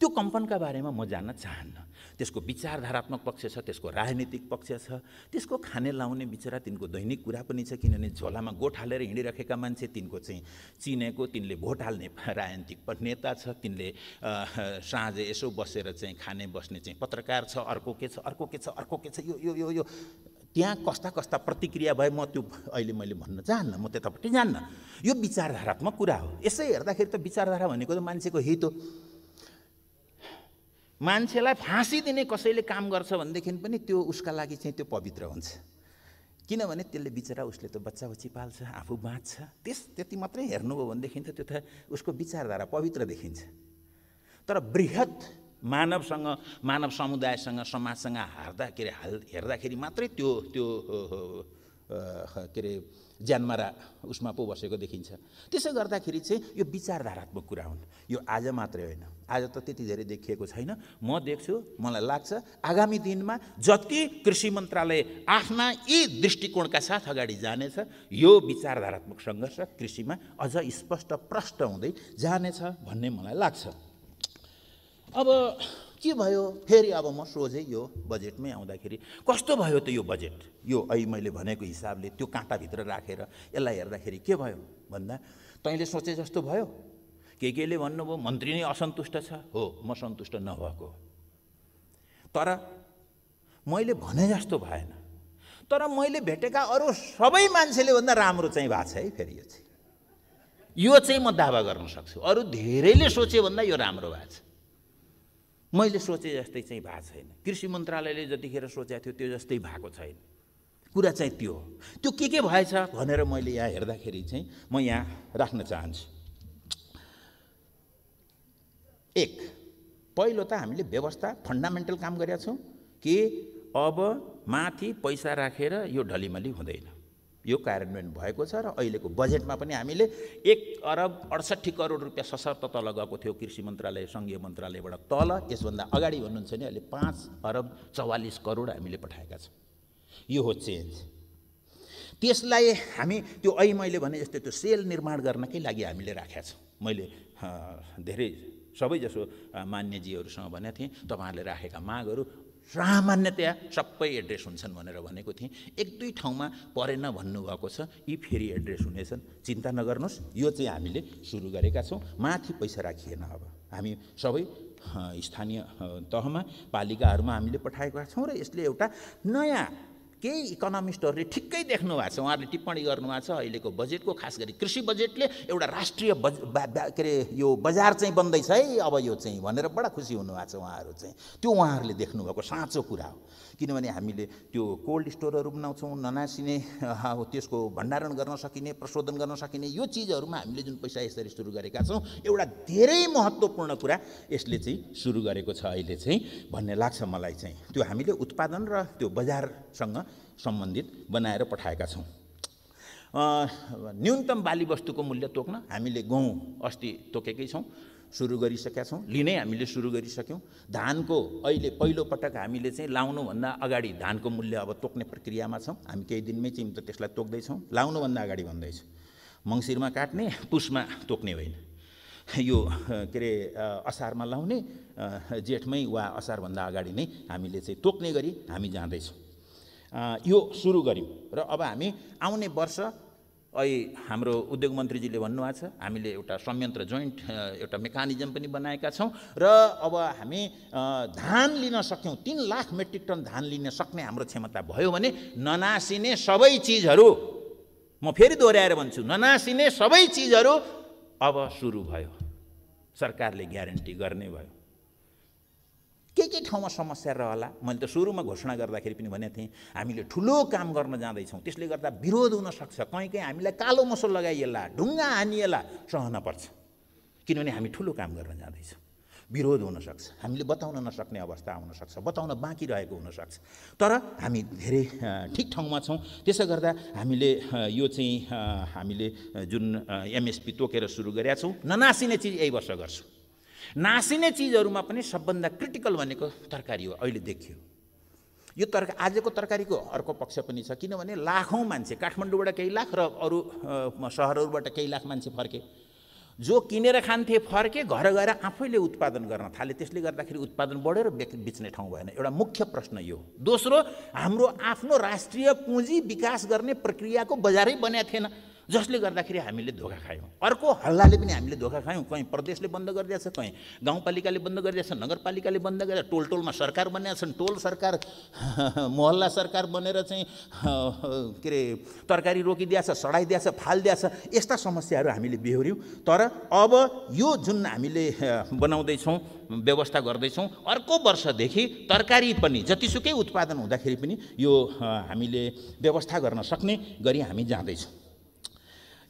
त्यो कम्पनका बारेमा म जान्न चाहन्न त्यसको विचारधारात्मक पक्ष छ त्यसको राजनीतिक पक्ष छ त्यसको खाने लाउने बिचरा तिनको दैनिक कुरा पनि छ किनभने झोलामा गोठ हालेर हिँडिरहेका मान्छे तिनको चाहिँ चिनेको तिनले भोट हाल्ने (laughs) राजनीतिक नेता छ तिनले साँझ यसो बसेर चाहिँ खाने बस्ने चाहिँ पत्रकार छ अर्को के छ अर्को के छ अर्को के छ यो यो यो यो त्यहाँ कस्ता कस्ता प्रतिक्रिया भए म त्यो (laughs) अहिले मैले भन्न चाहन्न म त्यतापट्टि जान्न यो विचारधारात्मक कुरा हो यसै हेर्दाखेरि त विचारधारा भनेको त मान्छेको हित हो मान्छेलाई फाँसी दिने कसैले काम गर्छ भनेदेखि पनि त्यो उसका लागि चाहिँ त्यो पवित्र हुन्छ किनभने त्यसले बिचरा उसले त बच्चा बच्ची पाल्छ आफू बाँच्छ त्यस त्यति मात्रै हेर्नुभयो भनेदेखि त त्यो त उसको विचारधारा पवित्र देखिन्छ तर वृहत मानवसँग मानव समुदायसँग समाजसँग हार्दाखेरि हाल हेर्दाखेरि मात्रै त्यो त्यो के अरे ज्यानमारा उसमा पो बसेको देखिन्छ त्यसो गर्दाखेरि चाहिँ यो विचारधारात्मक कुरा हुन् यो आज मात्रै होइन आज त त्यति धेरै देखिएको छैन म देख्छु मलाई लाग्छ आगामी दिनमा जति कृषि मन्त्रालय आफ्ना यी दृष्टिकोणका साथ अगाडि जानेछ यो विचारधारात्मक सङ्घर्ष कृषिमा अझ स्पष्ट प्रष्ट हुँदै जानेछ भन्ने मलाई लाग्छ अब के भयो फेरि अब म सोझेँ यो बजेटमै आउँदाखेरि कस्तो भयो त यो बजेट यो ऐ मैले भनेको हिसाबले त्यो काँटाभित्र राखेर रा, यसलाई हेर्दाखेरि के भयो भन्दा तैँले सोचे जस्तो भयो के केले भन्नुभयो मन्त्री नै असन्तुष्ट छ हो म सन्तुष्ट नभएको तर मैले भने जस्तो भएन तर मैले भेटेका अरू सबै मान्छेले भन्दा राम्रो चाहिँ भएको छ है फेरि यो चाहिँ यो चाहिँ म दावा गर्न सक्छु अरू धेरैले सोचे भन्दा यो राम्रो भएको छ मैले सोचे जस्तै चाहिँ भएको छैन कृषि मन्त्रालयले जतिखेर सोचेको थियो त्यो जस्तै भएको छैन कुरा चाहिँ त्यो त्यो के के भएछ भनेर मैले यहाँ हेर्दाखेरि चाहिँ म यहाँ राख्न चाहन्छु एक पहिलो त हामीले व्यवस्था फन्डामेन्टल काम गरेका छौँ कि अब माथि पैसा राखेर यो ढलिमली हुँदैन यो कार्यान्वयन भएको छ र अहिलेको बजेटमा पनि हामीले एक अरब अडसट्ठी करोड रुपियाँ सशर्त तल गएको थियो कृषि मन्त्रालय सङ्घीय मन्त्रालयबाट तल यसभन्दा अगाडि भन्नुहुन्छ भने अहिले पाँच अरब चौवालिस करोड हामीले पठाएका छौँ यो हो चेन्ज त्यसलाई हामी त्यो ऐ मैले भने जस्तै त्यो सेल निर्माण गर्नकै लागि हामीले राखेका छौँ मैले धेरै सबैजसो मान्यजीहरूसँग भनेको थिएँ तपाईँहरूले राखेका मागहरू सामान्यतया सबै एड्रेस हुन्छन् भनेर भनेको थिएँ एक दुई ठाउँमा परेन भन्नुभएको छ यी फेरि एड्रेस हुनेछन् चिन्ता नगर्नुहोस् यो चाहिँ हामीले सुरु गरेका छौँ माथि पैसा राखिएन अब हामी सबै स्थानीय तहमा पालिकाहरूमा हामीले पठाएका छौँ र यसले एउटा नयाँ केही इकोनोमिस्टहरूले ठिक्कै देख्नु भएको छ उहाँहरूले टिप्पणी गर्नुभएको छ अहिलेको बजेटको खास गरी कृषि बजेटले एउटा राष्ट्रिय बज के अरे यो बजार चाहिँ बन्दैछ है अब यो चाहिँ भनेर बडा खुसी हुनुभएको छ उहाँहरू चाहिँ त्यो उहाँहरूले देख्नुभएको साँचो कुरा हो किनभने हामीले त्यो कोल्ड स्टोरहरू बनाउँछौँ ननासिने त्यसको भण्डारण गर्न सकिने प्रशोधन गर्न सकिने यो चिजहरूमा हामीले जुन पैसा यसरी सुरु गरेका छौँ एउटा धेरै महत्त्वपूर्ण कुरा यसले चाहिँ सुरु गरेको छ अहिले चाहिँ भन्ने लाग्छ मलाई चाहिँ त्यो हामीले उत्पादन र त्यो बजारसँग सम्बन्धित बनाएर पठाएका छौँ न्यूनतम बाली वस्तुको मूल्य तोक्न हामीले गहुँ अस्ति तोकेकै छौँ सुरु गरिसकेका छौँ लिनै हामीले सुरु गरिसक्यौँ धानको अहिले पहिलोपटक हामीले चाहिँ लाउनुभन्दा अगाडि धानको मूल्य अब तोक्ने प्रक्रियामा छौँ हामी केही दिनमै चाहिँ त त्यसलाई तोक्दैछौँ लाउनुभन्दा अगाडि भन्दैछ मङ्सिरमा काट्ने पुसमा तोक्ने होइन यो के अरे असारमा लाउने जेठमै वा असारभन्दा अगाडि नै हामीले चाहिँ तोक्ने गरी हामी जाँदैछौँ यो सुरु गऱ्यौँ र अब हामी आउने वर्ष अहिले हाम्रो उद्योग मन्त्रीजीले भन्नुभएको छ हामीले एउटा संयन्त्र जोइन्ट एउटा मेकानिजम पनि बनाएका छौँ र अब हामी धान लिन सक्यौँ तिन लाख मेट्रिक टन धान लिन सक्ने हाम्रो क्षमता भयो भने ननासिने सबै चिजहरू म फेरि दोहोऱ्याएर भन्छु ननासिने सबै चिजहरू अब सुरु भयो सरकारले ग्यारेन्टी गर्ने भयो के के ठाउँमा समस्या रहला मैले त सुरुमा घोषणा गर्दाखेरि पनि भनेको थिएँ हामीले ठुलो काम गर्न जाँदैछौँ त्यसले गर्दा विरोध हुनसक्छ कहीँ कहीँ हामीलाई कालो मसो लगाइएला ढुङ्गा हानिएला सहन पर्छ किनभने हामी ठुलो काम गर्न जाँदैछौँ विरोध हुनसक्छ हामीले बताउन नसक्ने अवस्था आउनसक्छ बताउन बाँकी रहेको हुनसक्छ तर हामी धेरै ठिक ठाउँमा छौँ त्यसो गर्दा हामीले यो चाहिँ हामीले जुन एमएसपी तोकेर सुरु गरेका छौँ ननासिने चिज यही वर्ष गर्छौँ नासिने चिजहरूमा पनि सबभन्दा क्रिटिकल भनेको तरकारी हो अहिले देखियो यो तर आजको तरकारीको अर्को पक्ष पनि छ किनभने लाखौँ मान्छे काठमाडौँबाट केही लाख र अरू सहरहरूबाट केही लाख मान्छे फर्के जो किनेर खान्थे फर्के घर गएर आफैले उत्पादन गर्न थाले त्यसले गर्दाखेरि उत्पादन बढेर बेच्ने ठाउँ भएन एउटा मुख्य प्रश्न यो दोस्रो हाम्रो आफ्नो राष्ट्रिय पुँजी विकास गर्ने प्रक्रियाको बजारै बनाएको थिएन जसले गर्दाखेरि हामीले धोका खायौँ अर्को हल्लाले पनि हामीले धोका खायौँ कहीँ प्रदेशले बन्द गरिदिएछ कहीँ गाउँपालिकाले बन्द गरिदिएछ नगरपालिकाले बन्द गरेर टोल टोलमा सरकार बनेका छन् टोल सरकार (laughs) मोहल्ला सरकार बनेर चाहिँ (laughs) के अरे तरकारी रोकिदिएछ सडाइदिएछ फालिदिएछ यस्ता समस्याहरू हामीले बिहोऱ्यौँ तर अब यो जुन हामीले (laughs) बनाउँदैछौँ व्यवस्था गर्दैछौँ अर्को वर्षदेखि तरकारी पनि जतिसुकै उत्पादन हुँदाखेरि पनि यो हामीले व्यवस्था गर्न सक्ने गरी हामी जाँदैछौँ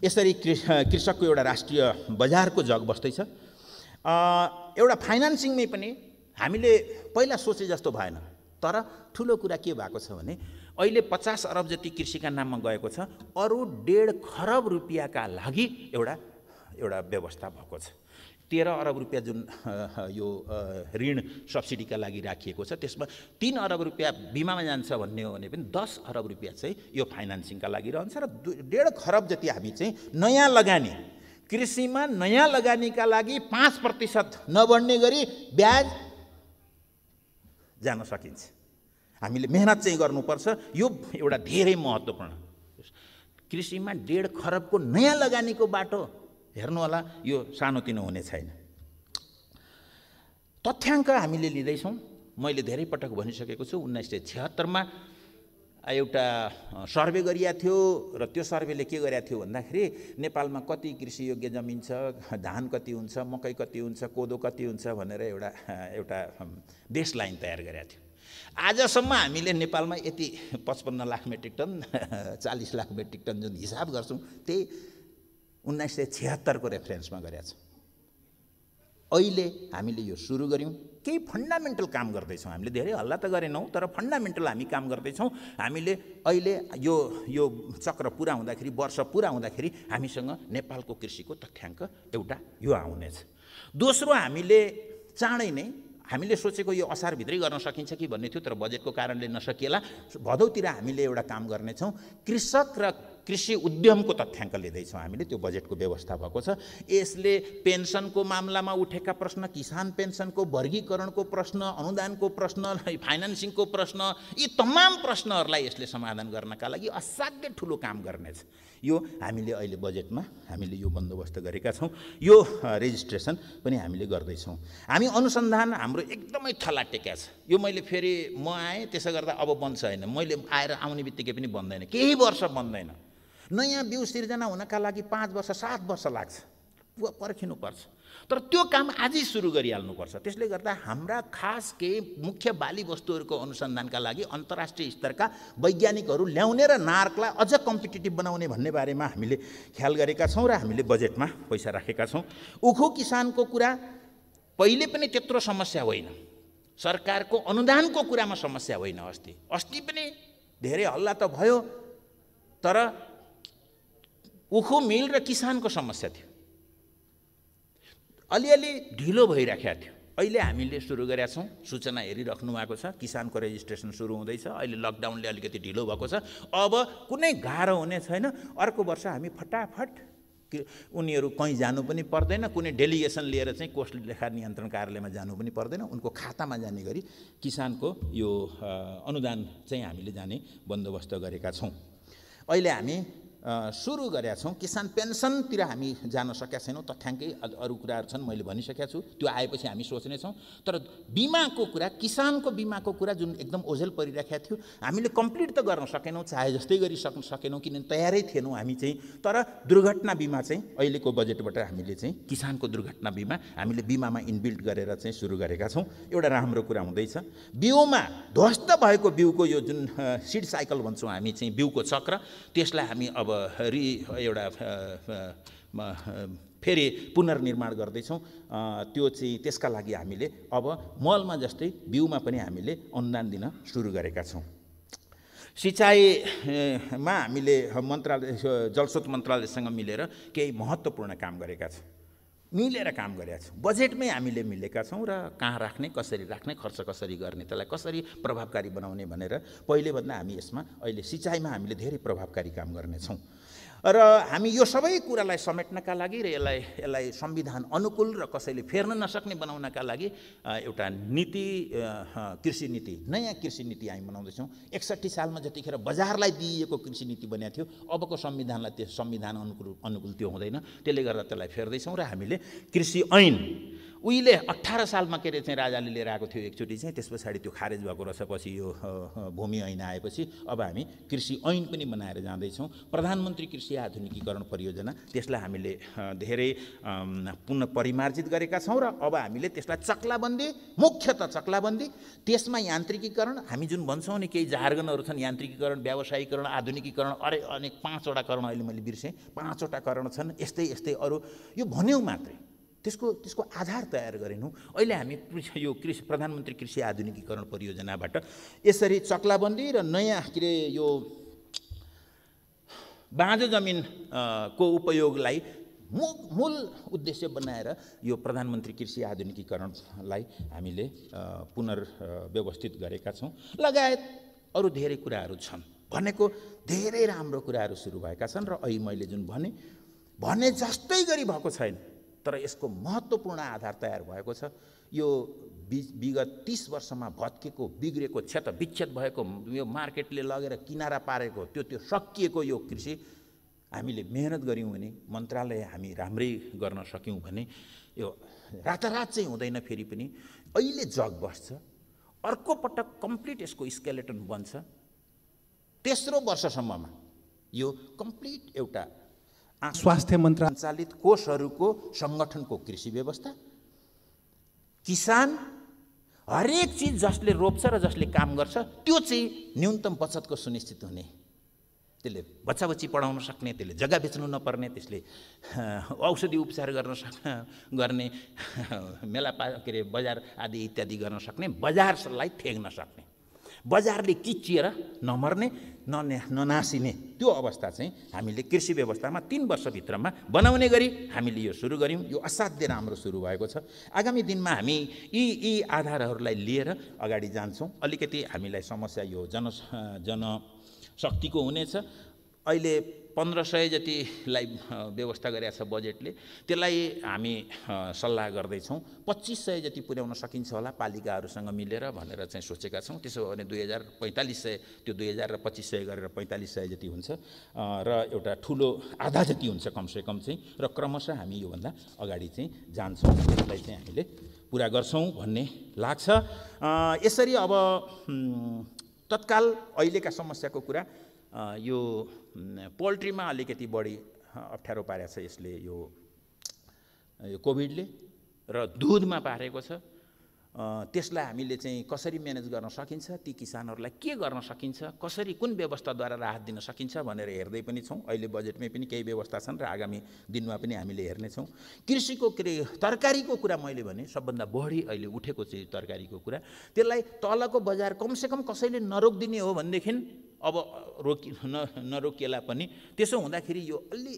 यसरी कृष कृषकको एउटा राष्ट्रिय बजारको जग बस्दैछ एउटा फाइनेन्सिङमै पनि हामीले पहिला सोचे जस्तो भएन तर ठुलो कुरा के भएको छ भने अहिले पचास अरब जति कृषिका नाममा गएको छ अरू डेढ खरब रुपियाँका लागि एउटा एउटा व्यवस्था भएको छ तेह्र अरब रुपियाँ जुन यो ऋण सब्सिडीका लागि राखिएको छ त्यसमा तिन अरब रुपियाँ बिमामा जान्छ भन्ने हो भने पनि दस अरब रुपियाँ चाहिँ यो फाइनेन्सिङका लागि रहन्छ र डेढ खरब जति हामी चाहिँ नयाँ लगानी कृषिमा नयाँ लगानीका लागि पाँच प्रतिशत नबढ्ने गरी ब्याज जान सकिन्छ हामीले मेहनत चाहिँ गर्नुपर्छ यो एउटा धेरै महत्त्वपूर्ण कृषिमा डेढ खरबको नयाँ लगानीको बाटो हेर्नु होला यो सानोतिनो हुने छैन तथ्याङ्क हामीले लिँदैछौँ मैले धेरै पटक भनिसकेको छु उन्नाइस सय छिहत्तरमा एउटा सर्वे गरिएको थियो र त्यो सर्वेले के गरेको थियो भन्दाखेरि नेपालमा कति कृषियोग्य जमिन छ धान कति हुन्छ मकै कति हुन्छ कोदो कति हुन्छ भनेर एउटा एउटा देश लाइन तयार गरेको थियो आजसम्म हामीले नेपालमा यति पचपन्न लाख मेट्रिक टन चालिस लाख मेट्रिक टन जुन हिसाब गर्छौँ त्यही उन्नाइस सय छिहत्तरको रेफरेन्समा गरेका छौँ अहिले हामीले यो सुरु गऱ्यौँ केही फन्डामेन्टल काम गर्दैछौँ हामीले धेरै हल्ला त गरेनौँ तर फन्डामेन्टल हामी काम गर्दैछौँ हामीले अहिले यो यो चक्र पुरा हुँदाखेरि वर्ष पुरा हुँदाखेरि हामीसँग नेपालको कृषिको तथ्याङ्क एउटा यो आउनेछ दोस्रो हामीले चाँडै नै हामीले सोचेको यो असार भित्रै गर्न सकिन्छ कि भन्ने थियो तर बजेटको कारणले नसकिएला भदौतिर हामीले एउटा काम गर्नेछौँ कृषक र कृषि उद्यमको तथ्याङ्क लिँदैछौँ हामीले त्यो बजेटको व्यवस्था भएको छ यसले पेन्सनको मामलामा उठेका प्रश्न किसान पेन्सनको वर्गीकरणको प्रश्न अनुदानको प्रश्न फाइनेन्सिङको प्रश्न यी तमाम प्रश्नहरूलाई यसले समाधान गर्नका लागि असाध्य ठुलो काम गर्नेछ यो हामीले अहिले बजेटमा हामीले यो बन्दोबस्त गरेका छौँ यो रेजिस्ट्रेसन पनि हामीले गर्दैछौँ हामी अनुसन्धान हाम्रो एकदमै थला टेक्या छ यो मैले फेरि म आएँ त्यसो गर्दा अब बन्छ होइन मैले आएर आउने बित्तिकै पनि बन्दैन केही वर्ष बन्दैन नयाँ बिउ सिर्जना हुनका लागि पाँच वर्ष सात वर्ष लाग्छ पर्खिनुपर्छ तर त्यो काम आजै सुरु गरिहाल्नुपर्छ त्यसले गर्दा हाम्रा खास केही मुख्य बाली वस्तुहरूको अनुसन्धानका लागि अन्तर्राष्ट्रिय स्तरका वैज्ञानिकहरू ल्याउने र नार्कलाई अझ कम्पिटेटिभ बनाउने भन्ने बारेमा हामीले ख्याल गरेका छौँ र हामीले बजेटमा पैसा राखेका छौँ उखु किसानको कुरा पहिले पनि त्यत्रो समस्या होइन सरकारको अनुदानको कुरामा समस्या होइन अस्ति अस्ति पनि धेरै हल्ला त भयो तर उखु मिल र किसानको समस्या थियो अलिअलि ढिलो भइराखेको थियो अहिले हामीले सुरु गरेका छौँ सूचना हेरिराख्नु भएको छ किसानको रेजिस्ट्रेसन सुरु हुँदैछ अहिले लकडाउनले अलिकति ढिलो भएको छ अब कुनै गाह्रो हुने छैन अर्को वर्ष हामी फटाफट उनीहरू कहीँ जानु पनि पर्दैन कुनै डेलिगेसन लिएर चाहिँ कोष लेखा नियन्त्रण कार्यालयमा जानु पनि पर्दैन उनको खातामा जाने गरी किसानको यो अनुदान चाहिँ हामीले जाने बन्दोबस्त गरेका छौँ अहिले हामी सुरु गरेका छौँ किसान पेन्सनतिर हामी जान सकेका छैनौँ तथ्याङ्कै अरू कुराहरू छन् मैले भनिसकेका छु त्यो आएपछि हामी सोच्नेछौँ तर बिमाको कुरा किसानको बिमाको कुरा जुन एकदम ओझेल परिरहेको थियो हामीले कम्प्लिट त गर्न सकेनौँ चाहे जस्तै गरी सक्न सकेनौँ किनभने तयारै थिएनौँ हामी चाहिँ तर दुर्घटना बिमा चाहिँ अहिलेको बजेटबाट हामीले चाहिँ किसानको दुर्घटना बिमा हामीले बिमामा इनबिल्ड गरेर चाहिँ सुरु गरेका छौँ एउटा राम्रो कुरा हुँदैछ बिउमा ध्वस्त भएको बिउको यो जुन सिड साइकल भन्छौँ हामी चाहिँ बिउको चक्र त्यसलाई हामी अब रि एउटा फेरि पुनर्निर्माण गर्दैछौँ त्यो चाहिँ त्यसका लागि हामीले अब मलमा जस्तै बिउमा पनि हामीले अनुदान दिन सुरु गरेका छौँ सिँचाइमा हामीले मन्त्रालय जलस्रोत मन्त्रालयसँग मिलेर केही महत्त्वपूर्ण काम गरेका छौँ मिलेर काम गरेका छौँ बजेटमै हामीले मिलेका छौँ र कहाँ राख्ने कसरी राख्ने खर्च कसरी गर्ने त्यसलाई कसरी प्रभावकारी बनाउने भनेर पहिलेभन्दा हामी यसमा अहिले सिँचाइमा हामीले धेरै प्रभावकारी काम गर्नेछौँ र हामी यो सबै कुरालाई समेट्नका लागि र यसलाई यसलाई संविधान अनुकूल र कसैले फेर्न नसक्ने बनाउनका लागि एउटा नीति कृषि नीति नयाँ कृषि नीति हामी बनाउँदैछौँ एकसट्ठी सालमा जतिखेर बजारलाई दिइएको कृषि नीति बनाएको थियो अबको संविधानलाई त्यो संविधान अनुकूल अनुकूल त्यो हुँदैन त्यसले गर्दा त्यसलाई फेर्दैछौँ र हामीले कृषि ऐन उहिले अठार सालमा के अरे चाहिँ राजाले लिएर आएको थियो एकचोटि चाहिँ त्यस पछाडि त्यो खारेज भएको रहेछ पछि यो भूमि ऐन आएपछि अब हामी कृषि ऐन पनि बनाएर जाँदैछौँ प्रधानमन्त्री कृषि आधुनिकीकरण परियोजना त्यसलाई हामीले धेरै पुनः परिमार्जित गरेका छौँ र अब हामीले त्यसलाई चक्लाबन्दी मुख्यत चक्लाबन्दी त्यसमा यान्त्रिकीकरण हामी जुन भन्छौँ नि केही जार्गनहरू छन् यान्त्रिकीकरण व्यावसायीकरण आधुनिकीकरण अरे अनेक पाँचवटा करण अहिले मैले बिर्सेँ पाँचवटा करण छन् यस्तै यस्तै अरू यो भन्यौँ मात्रै त्यसको त्यसको आधार तयार गरेनौँ अहिले हामी यो कृषि प्रधानमन्त्री कृषि आधुनिकीकरण परियोजनाबाट यसरी चक्लाबन्दी र नयाँ के अरे यो बाँझो जमिन को उपयोगलाई मु मूल उद्देश्य बनाएर यो प्रधानमन्त्री कृषि आधुनिकीकरणलाई हामीले पुनर्व्यवस्थित गरेका छौँ लगायत अरू धेरै कुराहरू छन् भनेको धेरै राम्रो कुराहरू सुरु भएका छन् र अहिले मैले जुन भने भने जस्तै गरी भएको छैन तर यसको महत्त्वपूर्ण आधार तयार भएको छ यो विगत तिस वर्षमा भत्किएको बिग्रेको क्षेत्र विच्छेद भएको यो मार्केटले लगेर किनारा पारेको त्यो त्यो सकिएको यो कृषि हामीले मेहनत गऱ्यौँ भने मन्त्रालय हामी राम्रै गर्न सक्यौँ भने यो रातारात चाहिँ हुँदैन फेरि पनि अहिले जग बस्छ अर्को पटक कम्प्लिट यसको स्केलेटन बन्छ तेस्रो वर्षसम्ममा यो कम्प्लिट एउटा स्वास्थ्य मन्त्रालय सञ्चालित कोषहरूको सङ्गठनको कृषि व्यवस्था किसान हरेक चिज जसले रोप्छ र जसले काम गर्छ त्यो चाहिँ न्यूनतम बचतको सुनिश्चित हुने त्यसले बच्चा बच्ची पढाउन सक्ने त्यसले जग्गा बेच्नु नपर्ने त्यसले (laughs) औषधि उपचार गर्न सक् (laughs) गर्ने (laughs) मेला पा के अरे बजार आदि इत्यादि गर्न सक्ने बजारलाई ठेग्न सक्ने बजारले किचिएर नमर्ने नने ननासिने त्यो अवस्था चाहिँ हामीले कृषि व्यवस्थामा तिन वर्षभित्रमा बनाउने गरी हामीले यो सुरु गऱ्यौँ यो असाध्य राम्रो सुरु भएको छ आगामी दिनमा हामी यी यी आधारहरूलाई लिएर अगाडि जान्छौँ अलिकति हामीलाई समस्या यो जन जनशक्तिको हुनेछ अहिले पन्ध्र सय जतिलाई व्यवस्था गरेका छ बजेटले त्यसलाई हामी सल्लाह गर्दैछौँ पच्चिस सय जति पुर्याउन सकिन्छ होला पालिकाहरूसँग मिलेर भनेर चाहिँ सोचेका छौँ त्यसो भने दुई हजार पैँतालिस सय त्यो दुई हजार र पच्चिस सय गरेर पैँतालिस सय जति हुन्छ र एउटा ठुलो आधा जति हुन्छ कमसेकम चाहिँ र क्रमशः हामी योभन्दा अगाडि चाहिँ जान्छौँ त्यसलाई चाहिँ हामीले पुरा गर्छौँ भन्ने लाग्छ यसरी अब तत्काल अहिलेका समस्याको कुरा यो पोल्ट्रीमा अलिकति बढी अप्ठ्यारो पारेको छ यसले यो यो कोभिडले र दुधमा पारेको छ त्यसलाई हामीले चाहिँ कसरी म्यानेज गर्न सकिन्छ ती किसानहरूलाई के गर्न सकिन्छ कसरी कुन व्यवस्थाद्वारा राहत दिन सकिन्छ भनेर हेर्दै पनि छौँ अहिले बजेटमै पनि केही व्यवस्था छन् र आगामी दिनमा पनि हामीले हेर्नेछौँ कृषिको के तरकारीको कुरा मैले भने सबभन्दा बढी अहिले उठेको चाहिँ तरकारीको कुरा त्यसलाई तलको बजार कमसेकम कसैले नरोकिदिने हो भनेदेखि अब रोकि न नरोकिएला पनि त्यसो हुँदाखेरि यो अलि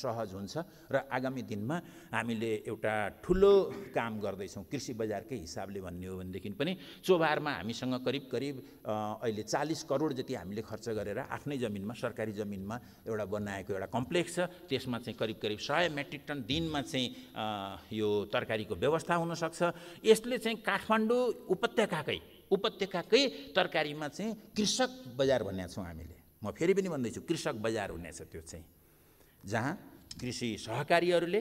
सहज हुन्छ र आगामी दिनमा हामीले एउटा ठुलो काम गर्दैछौँ कृषि बजारकै हिसाबले भन्ने हो भनेदेखि पनि चोभारमा हामीसँग करिब करिब अहिले चालिस करोड जति हामीले खर्च गरेर आफ्नै जमिनमा सरकारी जमिनमा एउटा बनाएको एउटा कम्प्लेक्स छ त्यसमा चाहिँ करिब करिब सय मेट्रिक टन दिनमा चाहिँ यो तरकारीको व्यवस्था हुनसक्छ यसले चाहिँ काठमाडौँ उपत्यकाकै उपत्यकाकै तरकारीमा चाहिँ कृषक बजार भनेको छौँ हामीले म फेरि पनि भन्दैछु कृषक बजार हुनेछ त्यो चाहिँ जहाँ कृषि सहकारीहरूले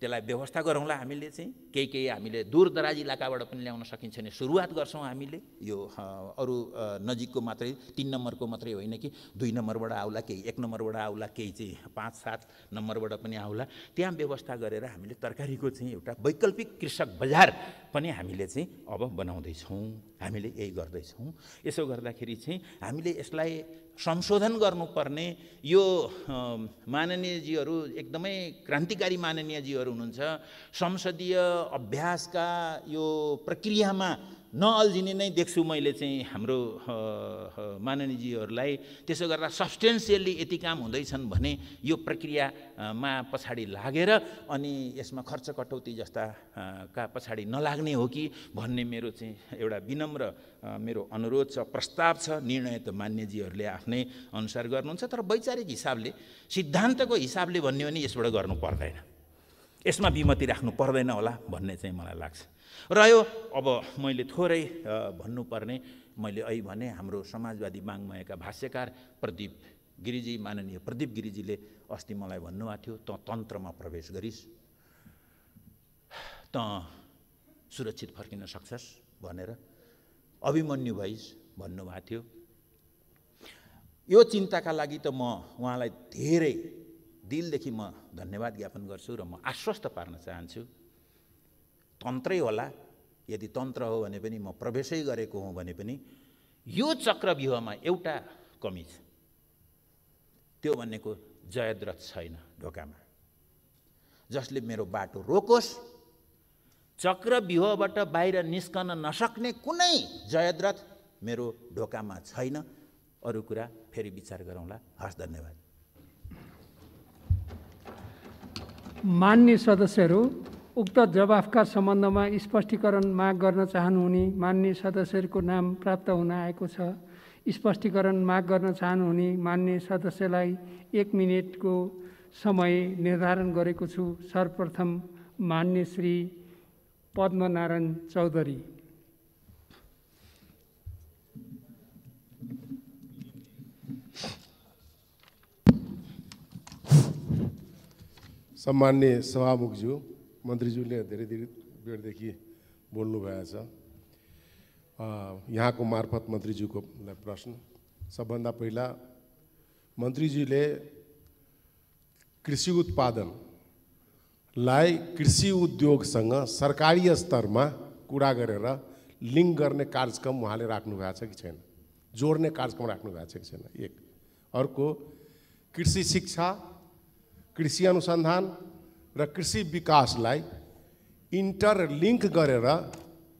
त्यसलाई व्यवस्था गरौँला हामीले चाहिँ केही केही हामीले दूरदराज इलाकाबाट पनि ल्याउन सकिन्छ भने सुरुवात गर्छौँ हामीले यो अरू नजिकको मात्रै तिन नम्बरको मात्रै होइन कि दुई नम्बरबाट आउला केही एक नम्बरबाट आउला केही चाहिँ पाँच सात नम्बरबाट पनि आउला त्यहाँ व्यवस्था गरेर हामीले तरकारीको चाहिँ एउटा वैकल्पिक कृषक बजार पनि हामीले चाहिँ अब बनाउँदैछौँ हामीले यही गर्दैछौँ यसो गर्दाखेरि चाहिँ हामीले यसलाई संशोधन गर्नुपर्ने यो माननीयजीहरू एकदमै क्रान्तिकारी माननीयजीहरू हुनुहुन्छ संसदीय अभ्यासका यो प्रक्रियामा नअल्झिने नै देख्छु मैले चाहिँ हाम्रो माननीयजीहरूलाई त्यसो गर्दा सब्सटेन्सियल्ली यति काम हुँदैछन् भने यो प्रक्रियामा पछाडि लागेर अनि यसमा खर्च कटौती जस्ता का पछाडि नलाग्ने हो कि भन्ने मेरो चाहिँ एउटा विनम्र मेरो अनुरोध छ प्रस्ताव छ निर्णय त मान्यजीहरूले आफ्नै अनुसार गर्नुहुन्छ तर वैचारिक हिसाबले सिद्धान्तको हिसाबले भन्यो भने यसबाट गर्नु पर्दैन यसमा विमति राख्नु पर्दैन होला भन्ने चाहिँ मलाई लाग्छ रह्यो अब मैले थोरै भन्नुपर्ने मैले अहिले भने हाम्रो समाजवादी माङमयका भाष्यकार प्रदीप गिरिजी माननीय प्रदीप गिरिजीले अस्ति मलाई भन्नुभएको थियो त तन्त्रमा प्रवेश गरिस् त सुरक्षित फर्किन सक्छस् भनेर अभिमन्यु भइस् भन्नुभएको थियो यो चिन्ताका लागि त म उहाँलाई धेरै दिलदेखि म धन्यवाद ज्ञापन गर्छु र म आश्वस्त पार्न चाहन्छु तन्त्रै होला यदि तन्त्र हो भने पनि म प्रवेशै गरेको हुँ भने पनि यो चक्रव्यूहमा एउटा कमी छ त्यो भनेको जयद्रथ छैन ढोकामा जसले मेरो बाटो रोकोस् चक्रव्यूहबाट बाहिर निस्कन नसक्ने कुनै जयद्रथ मेरो ढोकामा छैन अरू कुरा फेरि विचार गरौँला हस् धन्यवाद मान्य सदस्यहरू उक्त जवाफका सम्बन्धमा स्पष्टीकरण माग गर्न चाहनुहुने मान्य सदस्यहरूको नाम प्राप्त हुन आएको छ स्पष्टीकरण माग गर्न चाहनुहुने मान्य सदस्यलाई एक मिनटको समय निर्धारण गरेको छु सर्वप्रथम मान्य श्री पद्मनारायण चौधरी सम्मान्य सभामुखज्यू मन्त्रीज्यूले धेरै धेरै बेरदेखि बोल्नुभएको छ यहाँको मार्फत मन्त्रीज्यूको प्रश्न सबभन्दा पहिला मन्त्रीज्यूले कृषि उत्पादनलाई कृषि उद्योगसँग सरकारी स्तरमा कुरा गरेर लिङ्क गर्ने कार्यक्रम उहाँले राख्नुभएको छ कि छैन जोड्ने कार्यक्रम राख्नुभएको छ कि छैन एक अर्को कृषि शिक्षा कृषि अनुसन्धान र कृषि विकासलाई इन्टरलिङ्क गरेर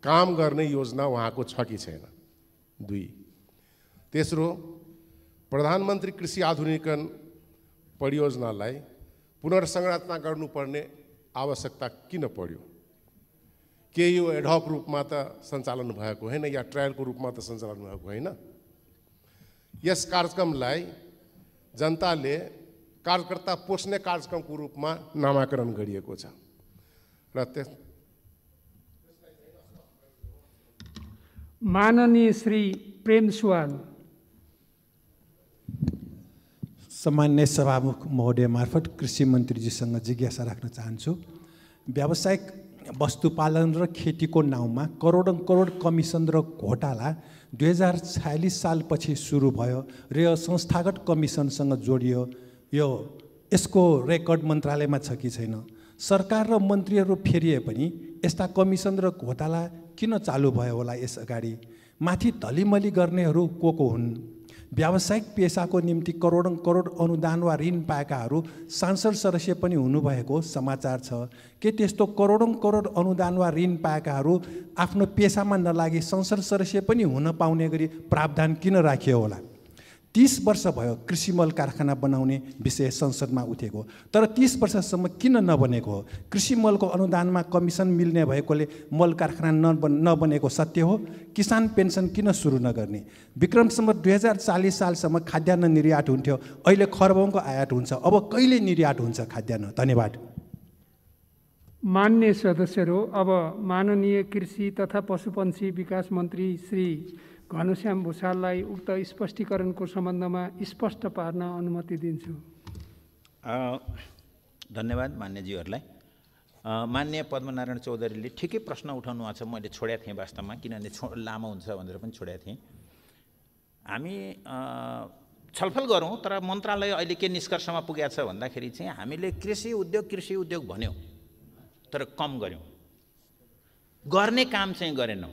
काम गर्ने योजना उहाँको छ कि छैन दुई तेस्रो प्रधानमन्त्री कृषि आधुनिकरण परियोजनालाई पुनर्संरचना गर्नुपर्ने आवश्यकता किन पर्यो के यो एडहक रूपमा त सञ्चालन भएको होइन या ट्रायलको रूपमा त सञ्चालन भएको होइन यस कार्यक्रमलाई जनताले कार्यकर्ता पोस्ने कार्यक्रमको रूपमा नामाकरण गरिएको छ र त्यस माननीय श्री प्रेम सुवाल सामान्य सभामुख महोदय मार्फत कृषि मन्त्रीजीसँग जिज्ञासा राख्न चाहन्छु व्यावसायिक वस्तुपालन र खेतीको नाउँमा करोडौँ करोड कमिसन र घोटाला दुई हजार छयालिस सालपछि सुरु भयो र यो संस्थागत कमिसनसँग जोडियो यो यसको रेकर्ड मन्त्रालयमा छ कि छैन सरकार र मन्त्रीहरू फेरिए पनि यस्ता कमिसन र घोटाला किन चालु भयो होला यस अगाडि माथि धलिमली गर्नेहरू को को हुन् व्यावसायिक पेसाको निम्ति करोडौँ करोड अनुदान वा ऋण पाएकाहरू सांसद सदस्य पनि हुनुभएको समाचार छ के त्यस्तो करोडौँ करोड अनुदान वा ऋण पाएकाहरू आफ्नो पेसामा नलागे संसद सदस्य पनि हुन पाउने गरी प्रावधान किन राखियो होला तिस वर्ष भयो कृषि मल कारखाना बनाउने विषय संसदमा उठेको तर तिस वर्षसम्म किन नबनेको हो कृषि मलको अनुदानमा कमिसन मिल्ने भएकोले मल कारखाना नबन नबनेको सत्य हो किसान पेन्सन किन सुरु नगर्ने विक्रमसम्म दुई हजार चालिस सालसम्म खाद्यान्न निर्यात हुन्थ्यो अहिले खरबौँको आयात हुन्छ अब कहिले निर्यात हुन्छ खाद्यान्न धन्यवाद मान्य सदस्यहरू अब माननीय कृषि तथा पशुपन्छी विकास मन्त्री श्री घनश्याम भूषाललाई उक्त स्पष्टीकरणको सम्बन्धमा स्पष्ट पार्न अनुमति दिन्छु धन्यवाद मान्यजीहरूलाई मान्य पद्मनारायण चौधरीले ठिकै प्रश्न उठाउनु भएको छ मैले छोडेको थिएँ वास्तवमा किनभने छो लामो हुन्छ भनेर पनि छोडेको थिएँ हामी छलफल गरौँ तर मन्त्रालय अहिले के निष्कर्षमा पुगेको छ भन्दाखेरि चाहिँ हामीले कृषि उद्योग कृषि उद्योग भन्यौँ तर कम गऱ्यौँ गर्ने काम चाहिँ गरेनौँ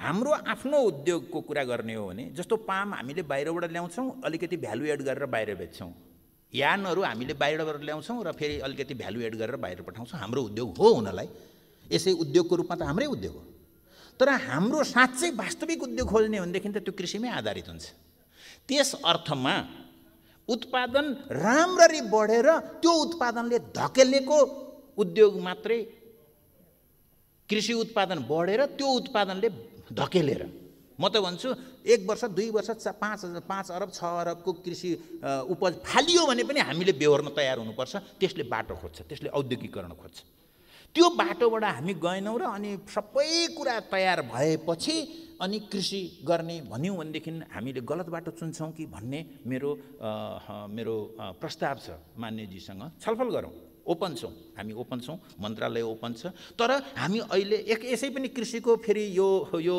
हाम्रो आफ्नो उद्योगको कुरा गर्ने हो भने जस्तो पाम हामीले बाहिरबाट ल्याउँछौँ अलिकति भ्यालु एड गरेर बाहिर बेच्छौँ यानहरू हामीले बाहिरबाट ल्याउँछौँ र फेरि अलिकति भ्यालु एड गरेर बाहिर पठाउँछौँ हाम्रो उद्योग हो हुनलाई यसै उद्योगको रूपमा त हाम्रै उद्योग हो तर हाम्रो साँच्चै वास्तविक उद्योग खोज्ने हो भनेदेखि त त्यो कृषिमै आधारित हुन्छ त्यस अर्थमा उत्पादन राम्ररी बढेर त्यो उत्पादनले धकेलेको उद्योग मात्रै कृषि उत्पादन बढेर त्यो उत्पादनले धकेलेर म त भन्छु एक वर्ष दुई वर्ष पाँच हजार पाँच अरब छ अरबको कृषि उपज फालियो भने पनि हामीले बेहोर्न तयार हुनुपर्छ त्यसले बाटो खोज्छ त्यसले औद्योगिकरण खोज्छ त्यो बाटोबाट हामी गएनौँ र अनि सबै कुरा तयार भएपछि अनि कृषि गर्ने भन्यौँ भनेदेखि हामीले गलत बाटो चुन्छौँ कि भन्ने मेरो आ, मेरो प्रस्ताव छ मान्यजीसँग छलफल गरौँ ओपन छौँ हामी ओपन छौँ मन्त्रालय ओपन छ तर हामी अहिले एक यसै पनि कृषिको फेरि यो यो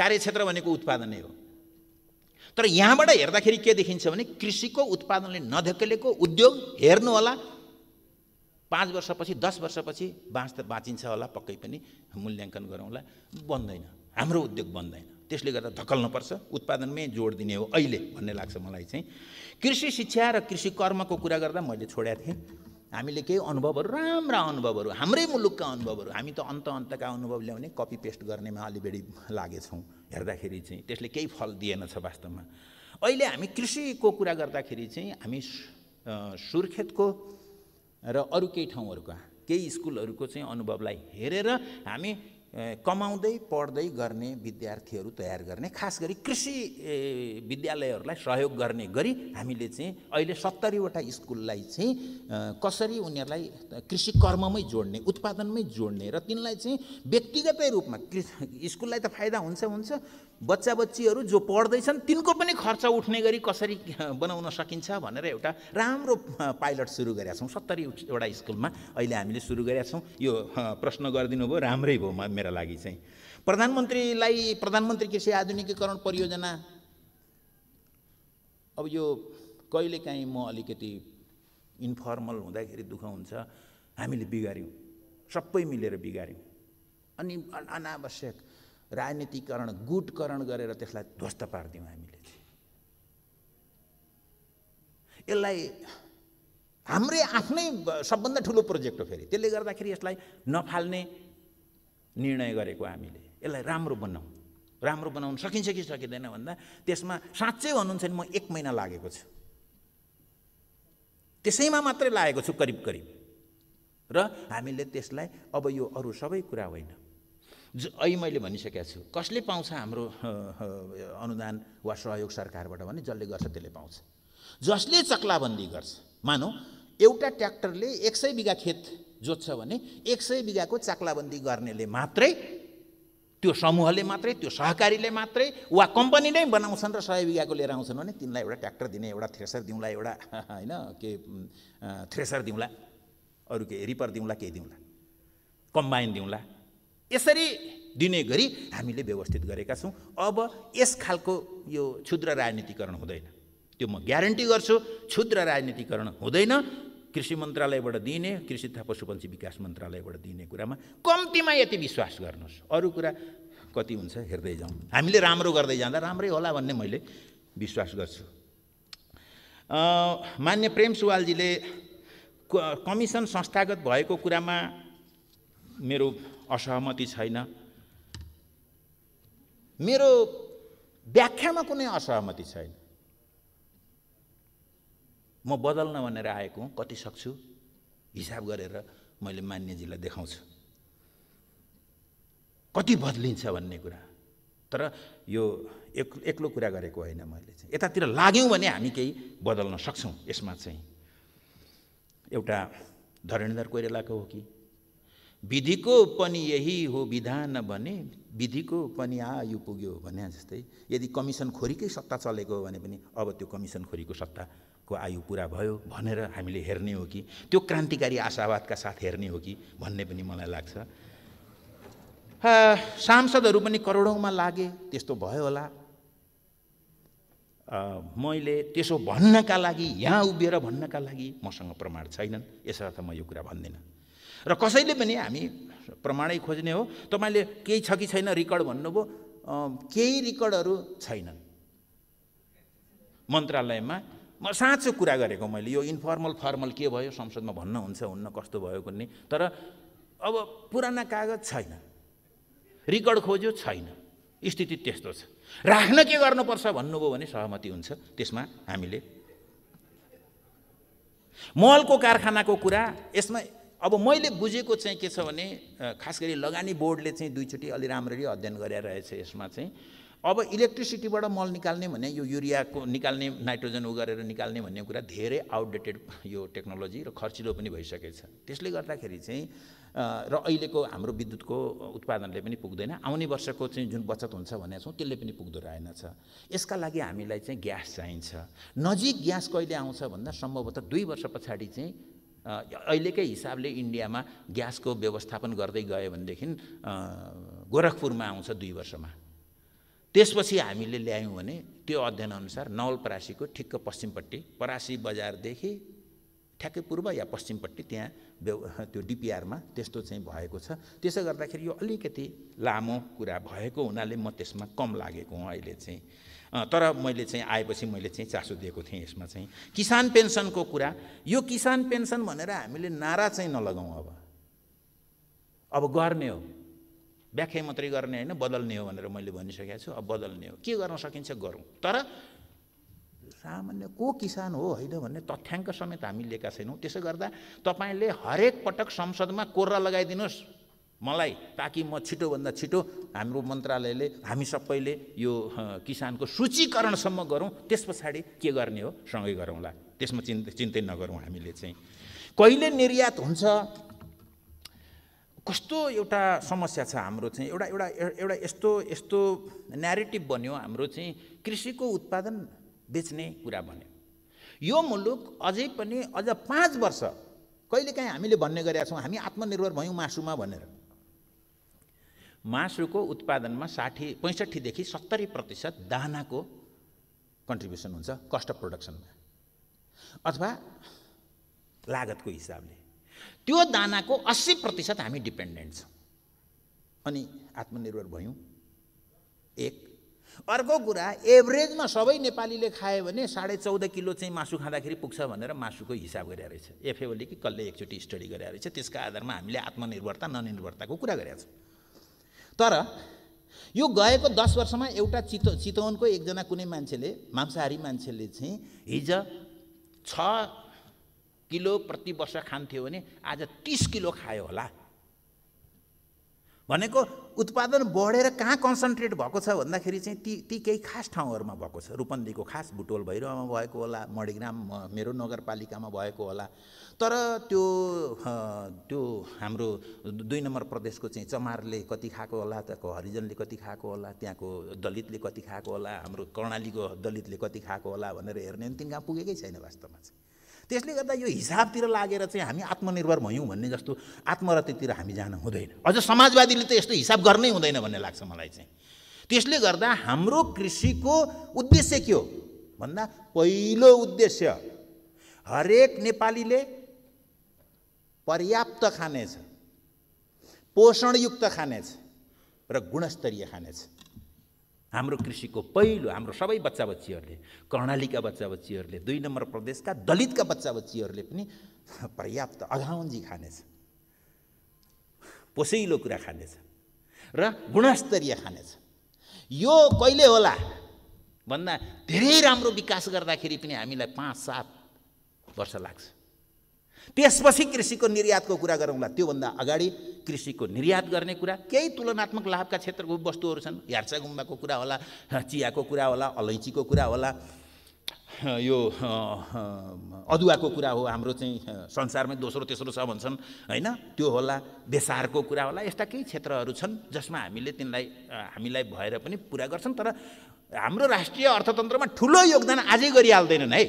कार्यक्षेत्र भनेको उत्पादनै हो तर यहाँबाट हेर्दाखेरि के देखिन्छ भने कृषिको उत्पादनले नधकेलेको उद्योग हेर्नु होला पाँच वर्षपछि दस वर्षपछि बाँच बाँचिन्छ होला पक्कै पनि मूल्याङ्कन गरौँला बन्दैन हाम्रो उद्योग बन्दैन त्यसले गर्दा धकल्नुपर्छ उत्पादनमै जोड दिने हो अहिले भन्ने लाग्छ मलाई चाहिँ कृषि शिक्षा र कृषि कर्मको कुरा गर्दा मैले छोडेको थिएँ हामीले केही अनुभवहरू राम्रा अनुभवहरू हाम्रै मुलुकका अनुभवहरू हामी त अन्त अन्तका अनुभव ल्याउने कपी पेस्ट गर्नेमा अलि बढी लागेछौँ हेर्दाखेरि चाहिँ त्यसले केही फल दिएनछ वास्तवमा अहिले हामी कृषिको कुरा गर्दाखेरि चाहिँ हामी सुर्खेतको र अरू केही ठाउँहरूका केही स्कुलहरूको चाहिँ अनुभवलाई हेरेर हामी कमाउँदै पढ्दै गर्ने विद्यार्थीहरू तयार गर्ने खास गरी कृषि विद्यालयहरूलाई सहयोग गर्ने गरी हामीले चाहिँ अहिले सत्तरीवटा स्कुललाई चाहिँ कसरी उनीहरूलाई कृषि कर्ममै जोड्ने उत्पादनमै जोड्ने र तिनलाई चाहिँ व्यक्तिगतै रूपमा स्कुललाई त फाइदा हुन्छ हुन्छ बच्चा बच्चीहरू जो पढ्दैछन् तिनको पनि खर्च उठ्ने गरी कसरी बनाउन सकिन्छ भनेर एउटा राम्रो पाइलट सुरु गरेका छौँ सत्तरीवटा स्कुलमा अहिले हामीले सुरु गरेका छौँ यो प्रश्न गरिदिनु भयो राम्रै भयो मेरा लागि चाहिँ प्रधानमन्त्रीलाई प्रधानमन्त्री कृषि आधुनिकीकरण परियोजना अब यो कहिलेकाहीँ म अलिकति इन्फर्मल हुँदाखेरि दुःख हुन्छ हामीले बिगाऱ्यौँ सबै मिलेर बिगाऱ्यौँ अनि अनावश्यक राजनीतिकरण गुटकरण गरेर त्यसलाई ध्वस्त पारिदिउँ हामीले यसलाई हाम्रै आफ्नै सबभन्दा ठुलो प्रोजेक्ट हो फेरि त्यसले गर्दाखेरि यसलाई नफाल्ने निर्णय गरेको हामीले यसलाई राम्रो बनाउँ राम्रो बनाउन सकिन्छ कि सकिँदैन भन्दा त्यसमा साँच्चै भन्नुहुन्छ भने म एक महिना लागेको छु त्यसैमा मात्रै लागेको छु करिब करिब र हामीले त्यसलाई अब यो अरू सबै कुरा होइन ज अहिले मैले भनिसकेको छु कसले पाउँछ हाम्रो अनुदान वा सहयोग सरकारबाट भने जसले गर्छ त्यसले पाउँछ जसले चक्लाबन्दी गर्छ मानौ एउटा ट्र्याक्टरले एक सय बिघा खेत जोत्छ भने एक सय बिघाको चाक्लाबन्दी गर्नेले मात्रै त्यो समूहले मात्रै त्यो सहकारीले मात्रै वा कम्पनी नै बनाउँछन् र सय बिघाको लिएर आउँछन् भने तिनलाई एउटा ट्र्याक्टर दिने एउटा थ्रेसर दिउँला एउटा (laughs) होइन के थ्रेसर दिउँला अरू के रिपर दिउँला के दिउँला कम्बाइन दिउँला यसरी दिने गरी हामीले व्यवस्थित गरेका छौँ अब यस खालको यो क्षुद्र राजनीतिकरण हुँदैन त्यो म ग्यारेन्टी गर्छु क्षुद्र राजनीतिकरण हुँदैन कृषि मन्त्रालयबाट दिने कृषि तथा पशुपन्छी विकास मन्त्रालयबाट दिने कुरामा कम्तीमा यति विश्वास गर्नुहोस् अरू कुरा कति हुन्छ हेर्दै जाउँ हामीले राम्रो गर्दै जाँदा राम्रै होला भन्ने मैले विश्वास गर्छु मान्य प्रेम सुवालजीले कमिसन संस्थागत भएको कुरामा मेरो असहमति छैन मेरो व्याख्यामा कुनै असहमति छैन म बदल्न भनेर आएको हुँ कति सक्छु हिसाब गरेर मैले मान्यजीलाई देखाउँछु कति बदलिन्छ भन्ने कुरा तर यो एक एक्लो कुरा गरेको होइन मैले चाहिँ यतातिर लाग्यौँ भने हामी केही बदल्न सक्छौँ यसमा चाहिँ एउटा धरेन्द्र कोइरालाको हो कि विधिको पनि यही हो विधान भने विधिको पनि आयु पुग्यो भने जस्तै यदि कमिसन खोरीकै सत्ता चलेको हो भने पनि अब त्यो कमिसन खोरीको सत्ता को आयु पुरा भयो भनेर हामीले हेर्ने हो कि त्यो क्रान्तिकारी आशावादका साथ हेर्ने हो कि भन्ने पनि मलाई लाग्छ सांसदहरू पनि करोडौँमा लागे त्यस्तो भयो होला मैले त्यसो भन्नका लागि यहाँ उभिएर भन्नका लागि मसँग प्रमाण छैनन् यसर्थ म यो कुरा भन्दिनँ र कसैले पनि हामी प्रमाणै खोज्ने हो तपाईँले केही छ कि छैन रेकर्ड भन्नुभयो केही रेकर्डहरू छैनन् मन्त्रालयमा म साँचो कुरा गरेको मैले यो इन्फर्मल फर्मल के भयो संसदमा भन्न हुन्छ हुन्न कस्तो भयो भन्ने तर अब पुराना कागज छैन रेकर्ड खोज्यो छैन स्थिति त्यस्तो छ राख्न के गर्नुपर्छ भन्नुभयो भने सहमति हुन्छ त्यसमा हामीले मलको कारखानाको कुरा यसमा अब मैले बुझेको चाहिँ के छ भने खास गरी लगानी बोर्डले चाहिँ दुईचोटि अलि राम्ररी अध्ययन गरेर रहेछ यसमा चाहिँ अब इलेक्ट्रिसिटीबाट मल निकाल्ने भने यो युरियाको निकाल्ने नाइट्रोजन उ गरेर निकाल्ने भन्ने कुरा धेरै आउटडेटेड यो टेक्नोलोजी र खर्चिलो पनि भइसकेको छ त्यसले गर्दाखेरि चाहिँ र अहिलेको हाम्रो विद्युतको उत्पादनले पनि पुग्दैन आउने वर्षको चाहिँ जुन बचत हुन्छ भनेको छौँ त्यसले पनि पुग्दो रहेनछ यसका लागि हामीलाई चाहिँ ग्यास चाहिन्छ नजिक ग्यास कहिले आउँछ भन्दा सम्भवतः दुई वर्ष पछाडि चाहिँ अहिलेकै हिसाबले इन्डियामा ग्यासको व्यवस्थापन गर्दै गयो भनेदेखि गोरखपुरमा आउँछ दुई वर्षमा त्यसपछि हामीले ल्यायौँ भने त्यो अध्ययनअनुसार नवलपरासीको ठिक्क पश्चिमपट्टि परासी बजारदेखि ठ्याक्कै पूर्व या पश्चिमपट्टि त्यहाँ व्यव त्यो डिपिआरमा त्यस्तो चाहिँ भएको छ त्यसो गर्दाखेरि यो अलिकति लामो कुरा भएको हुनाले म त्यसमा कम लागेको हुँ अहिले चाहिँ तर मैले चाहिँ आएपछि मैले चाहिँ चासो दिएको थिएँ यसमा चाहिँ किसान पेन्सनको कुरा यो किसान पेन्सन भनेर हामीले नारा चाहिँ नलगाउँ अब अब गर्ने हो व्याख्या मात्रै गर्ने होइन बदल्ने हो भनेर मैले भनिसकेको छु अब बदल्ने हो के गर्न सकिन्छ गरौँ तर सामान्य को किसान हो होइन भन्ने तथ्याङ्क समेत हामी लिएका छैनौँ त्यसो गर्दा तपाईँले हरेक पटक संसदमा कोर्रा लगाइदिनुहोस् मलाई ताकि म छिटोभन्दा छिटो हाम्रो मन्त्रालयले हामी सबैले यो किसानको सूचीकरणसम्म गरौँ त्यस पछाडि के गर्ने हो सँगै गरौँला त्यसमा चिन्त चिन्तै नगरौँ हामीले चाहिँ कहिले निर्यात हुन्छ कस्तो एउटा समस्या छ हाम्रो चाहिँ एउटा एउटा एउटा यस्तो यस्तो न्यारेटिभ बन्यो हाम्रो चाहिँ कृषिको उत्पादन बेच्ने कुरा बन्यो यो मुलुक अझै पनि अझ पाँच वर्ष कहिलेकाहीँ हामीले भन्ने गरेका छौँ हामी आत्मनिर्भर भयौँ मासुमा भनेर मासुको उत्पादनमा साठी पैँसठीदेखि सत्तरी प्रतिशत दानाको कन्ट्रिब्युसन हुन्छ कस्ट अफ प्रोडक्सनमा अथवा लागतको हिसाबले त्यो दानाको अस्सी प्रतिशत हामी डिपेन्डेन्ट छौँ अनि आत्मनिर्भर भयौँ एक अर्को कुरा एभरेजमा सबै नेपालीले खायो भने साढे चौध किलो चाहिँ मासु खाँदाखेरि पुग्छ भनेर मासुको हिसाब गरेर रहेछ एफएओले कि कसले एकचोटि स्टडी गरेर रहेछ त्यसका आधारमा हामीले आत्मनिर्भरता ननिर्भरताको कुरा गरेका छौँ तर यो गएको दस वर्षमा एउटा चित चितवनको एकजना कुनै मान्छेले मांसाहारी मान्छेले चाहिँ हिज छ किलो प्रति वर्ष खान्थ्यो भने आज तिस किलो खायो होला भनेको उत्पादन बढेर कहाँ कन्सन्ट्रेट भएको छ भन्दाखेरि चाहिँ ती ती केही खास ठाउँहरूमा भएको छ रूपन्देहीको खास भुटोल भैरवमा भएको होला मणिग्राम मेरो नगरपालिकामा भएको होला तर त्यो त्यो हाम्रो दुई नम्बर प्रदेशको चाहिँ चमारले कति खाएको होला त्यहाँको हरिजनले कति खाएको होला त्यहाँको दलितले कति खाएको होला हाम्रो कर्णालीको दलितले कति खाएको होला भनेर हेर्ने तिन कहाँ पुगेकै छैन वास्तवमा चाहिँ त्यसले गर्दा यो हिसाबतिर लागेर चाहिँ हामी आत्मनिर्भर भयौँ भन्ने जस्तो आत्मरतितिर हामी जान हुँदैन अझ समाजवादीले त यस्तो हिसाब गर्नै हुँदैन भन्ने लाग्छ मलाई चाहिँ त्यसले गर्दा हाम्रो कृषिको उद्देश्य के हो भन्दा पहिलो उद्देश्य हरेक नेपालीले पर्याप्त खानेछ पोषणयुक्त खानेछ र गुणस्तरीय खानेछ हाम्रो कृषिको पहिलो हाम्रो सबै बच्चा बच्चीहरूले कर्णालीका बच्चा बच्चीहरूले दुई नम्बर प्रदेशका दलितका बच्चा बच्चीहरूले पनि पर्याप्त अघाउन्जी खानेछ पोसैलो कुरा खानेछ र गुणस्तरीय खानेछ यो कहिले होला भन्दा धेरै राम्रो विकास गर्दाखेरि पनि हामीलाई पाँच सात वर्ष लाग्छ त्यसपछि कृषिको निर्यातको कुरा गरौँला त्योभन्दा अगाडि कृषिको निर्यात गर्ने कुरा केही तुलनात्मक लाभका क्षेत्रको वस्तुहरू छन् यार्सा गुम्बाको कुरा होला चियाको कुरा होला अलैँचीको कुरा होला यो अदुवाको कुरा हो हाम्रो चाहिँ संसारमै दोस्रो तेस्रो छ भन्छन् होइन त्यो होला बेसारको कुरा होला यस्ता केही क्षेत्रहरू छन् जसमा हामीले तिनलाई हामीलाई भएर पनि पुरा गर्छन् तर हाम्रो राष्ट्रिय अर्थतन्त्रमा ठुलो योगदान आजै गरिहाल्दैनन् है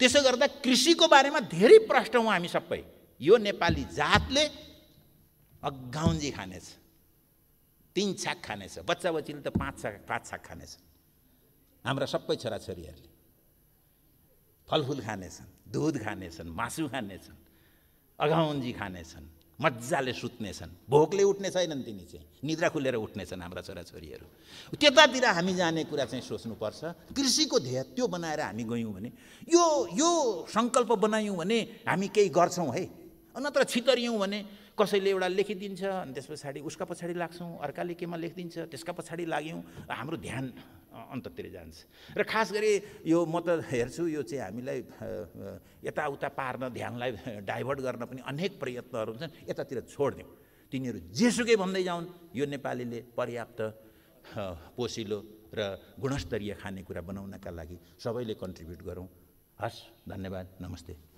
त्यसो गर्दा कृषिको बारेमा धेरै प्रश्न हौँ हामी सबै यो नेपाली जातले अगाउन्जी खानेछ तिन छाक खानेछ बच्चा बच्चीले त पाँच छाक पाँच छाक खानेछ हाम्रा सबै छोराछोरीहरूले फलफुल खानेछन् दुध खानेछन् मासु खानेछन् अघाउन्जी खानेछन् मजाले सुत्नेछन् भोकले उठ्ने छैनन् तिनी चाहिँ निद्रा खुलेर उठ्नेछन् हाम्रा छोराछोरीहरू त्यतातिर हामी जाने कुरा चाहिँ सोच्नुपर्छ कृषिको ध्येय त्यो बनाएर हामी गयौँ भने यो यो सङ्कल्प बनायौँ भने हामी केही गर्छौँ है नत्र छितरियौँ भने कसैले एउटा लेखिदिन्छ अनि त्यस पछाडि उसका पछाडि लाग्छौँ अर्काले केमा लेखिदिन्छ त्यसका पछाडि लाग्यौँ हाम्रो ध्यान अन्ततिर जान्छ र खास गरी यो म त हेर्छु यो चाहिँ हामीलाई यताउता पार्न ध्यानलाई डाइभर्ट गर्न पनि अनेक प्रयत्नहरू हुन्छन् यतातिर छोडिदिउँ तिनीहरू जेसुकै भन्दै जाउन् यो नेपालीले पर्याप्त पोसिलो र गुणस्तरीय खानेकुरा बनाउनका लागि सबैले कन्ट्रिब्युट गरौँ हस् धन्यवाद नमस्ते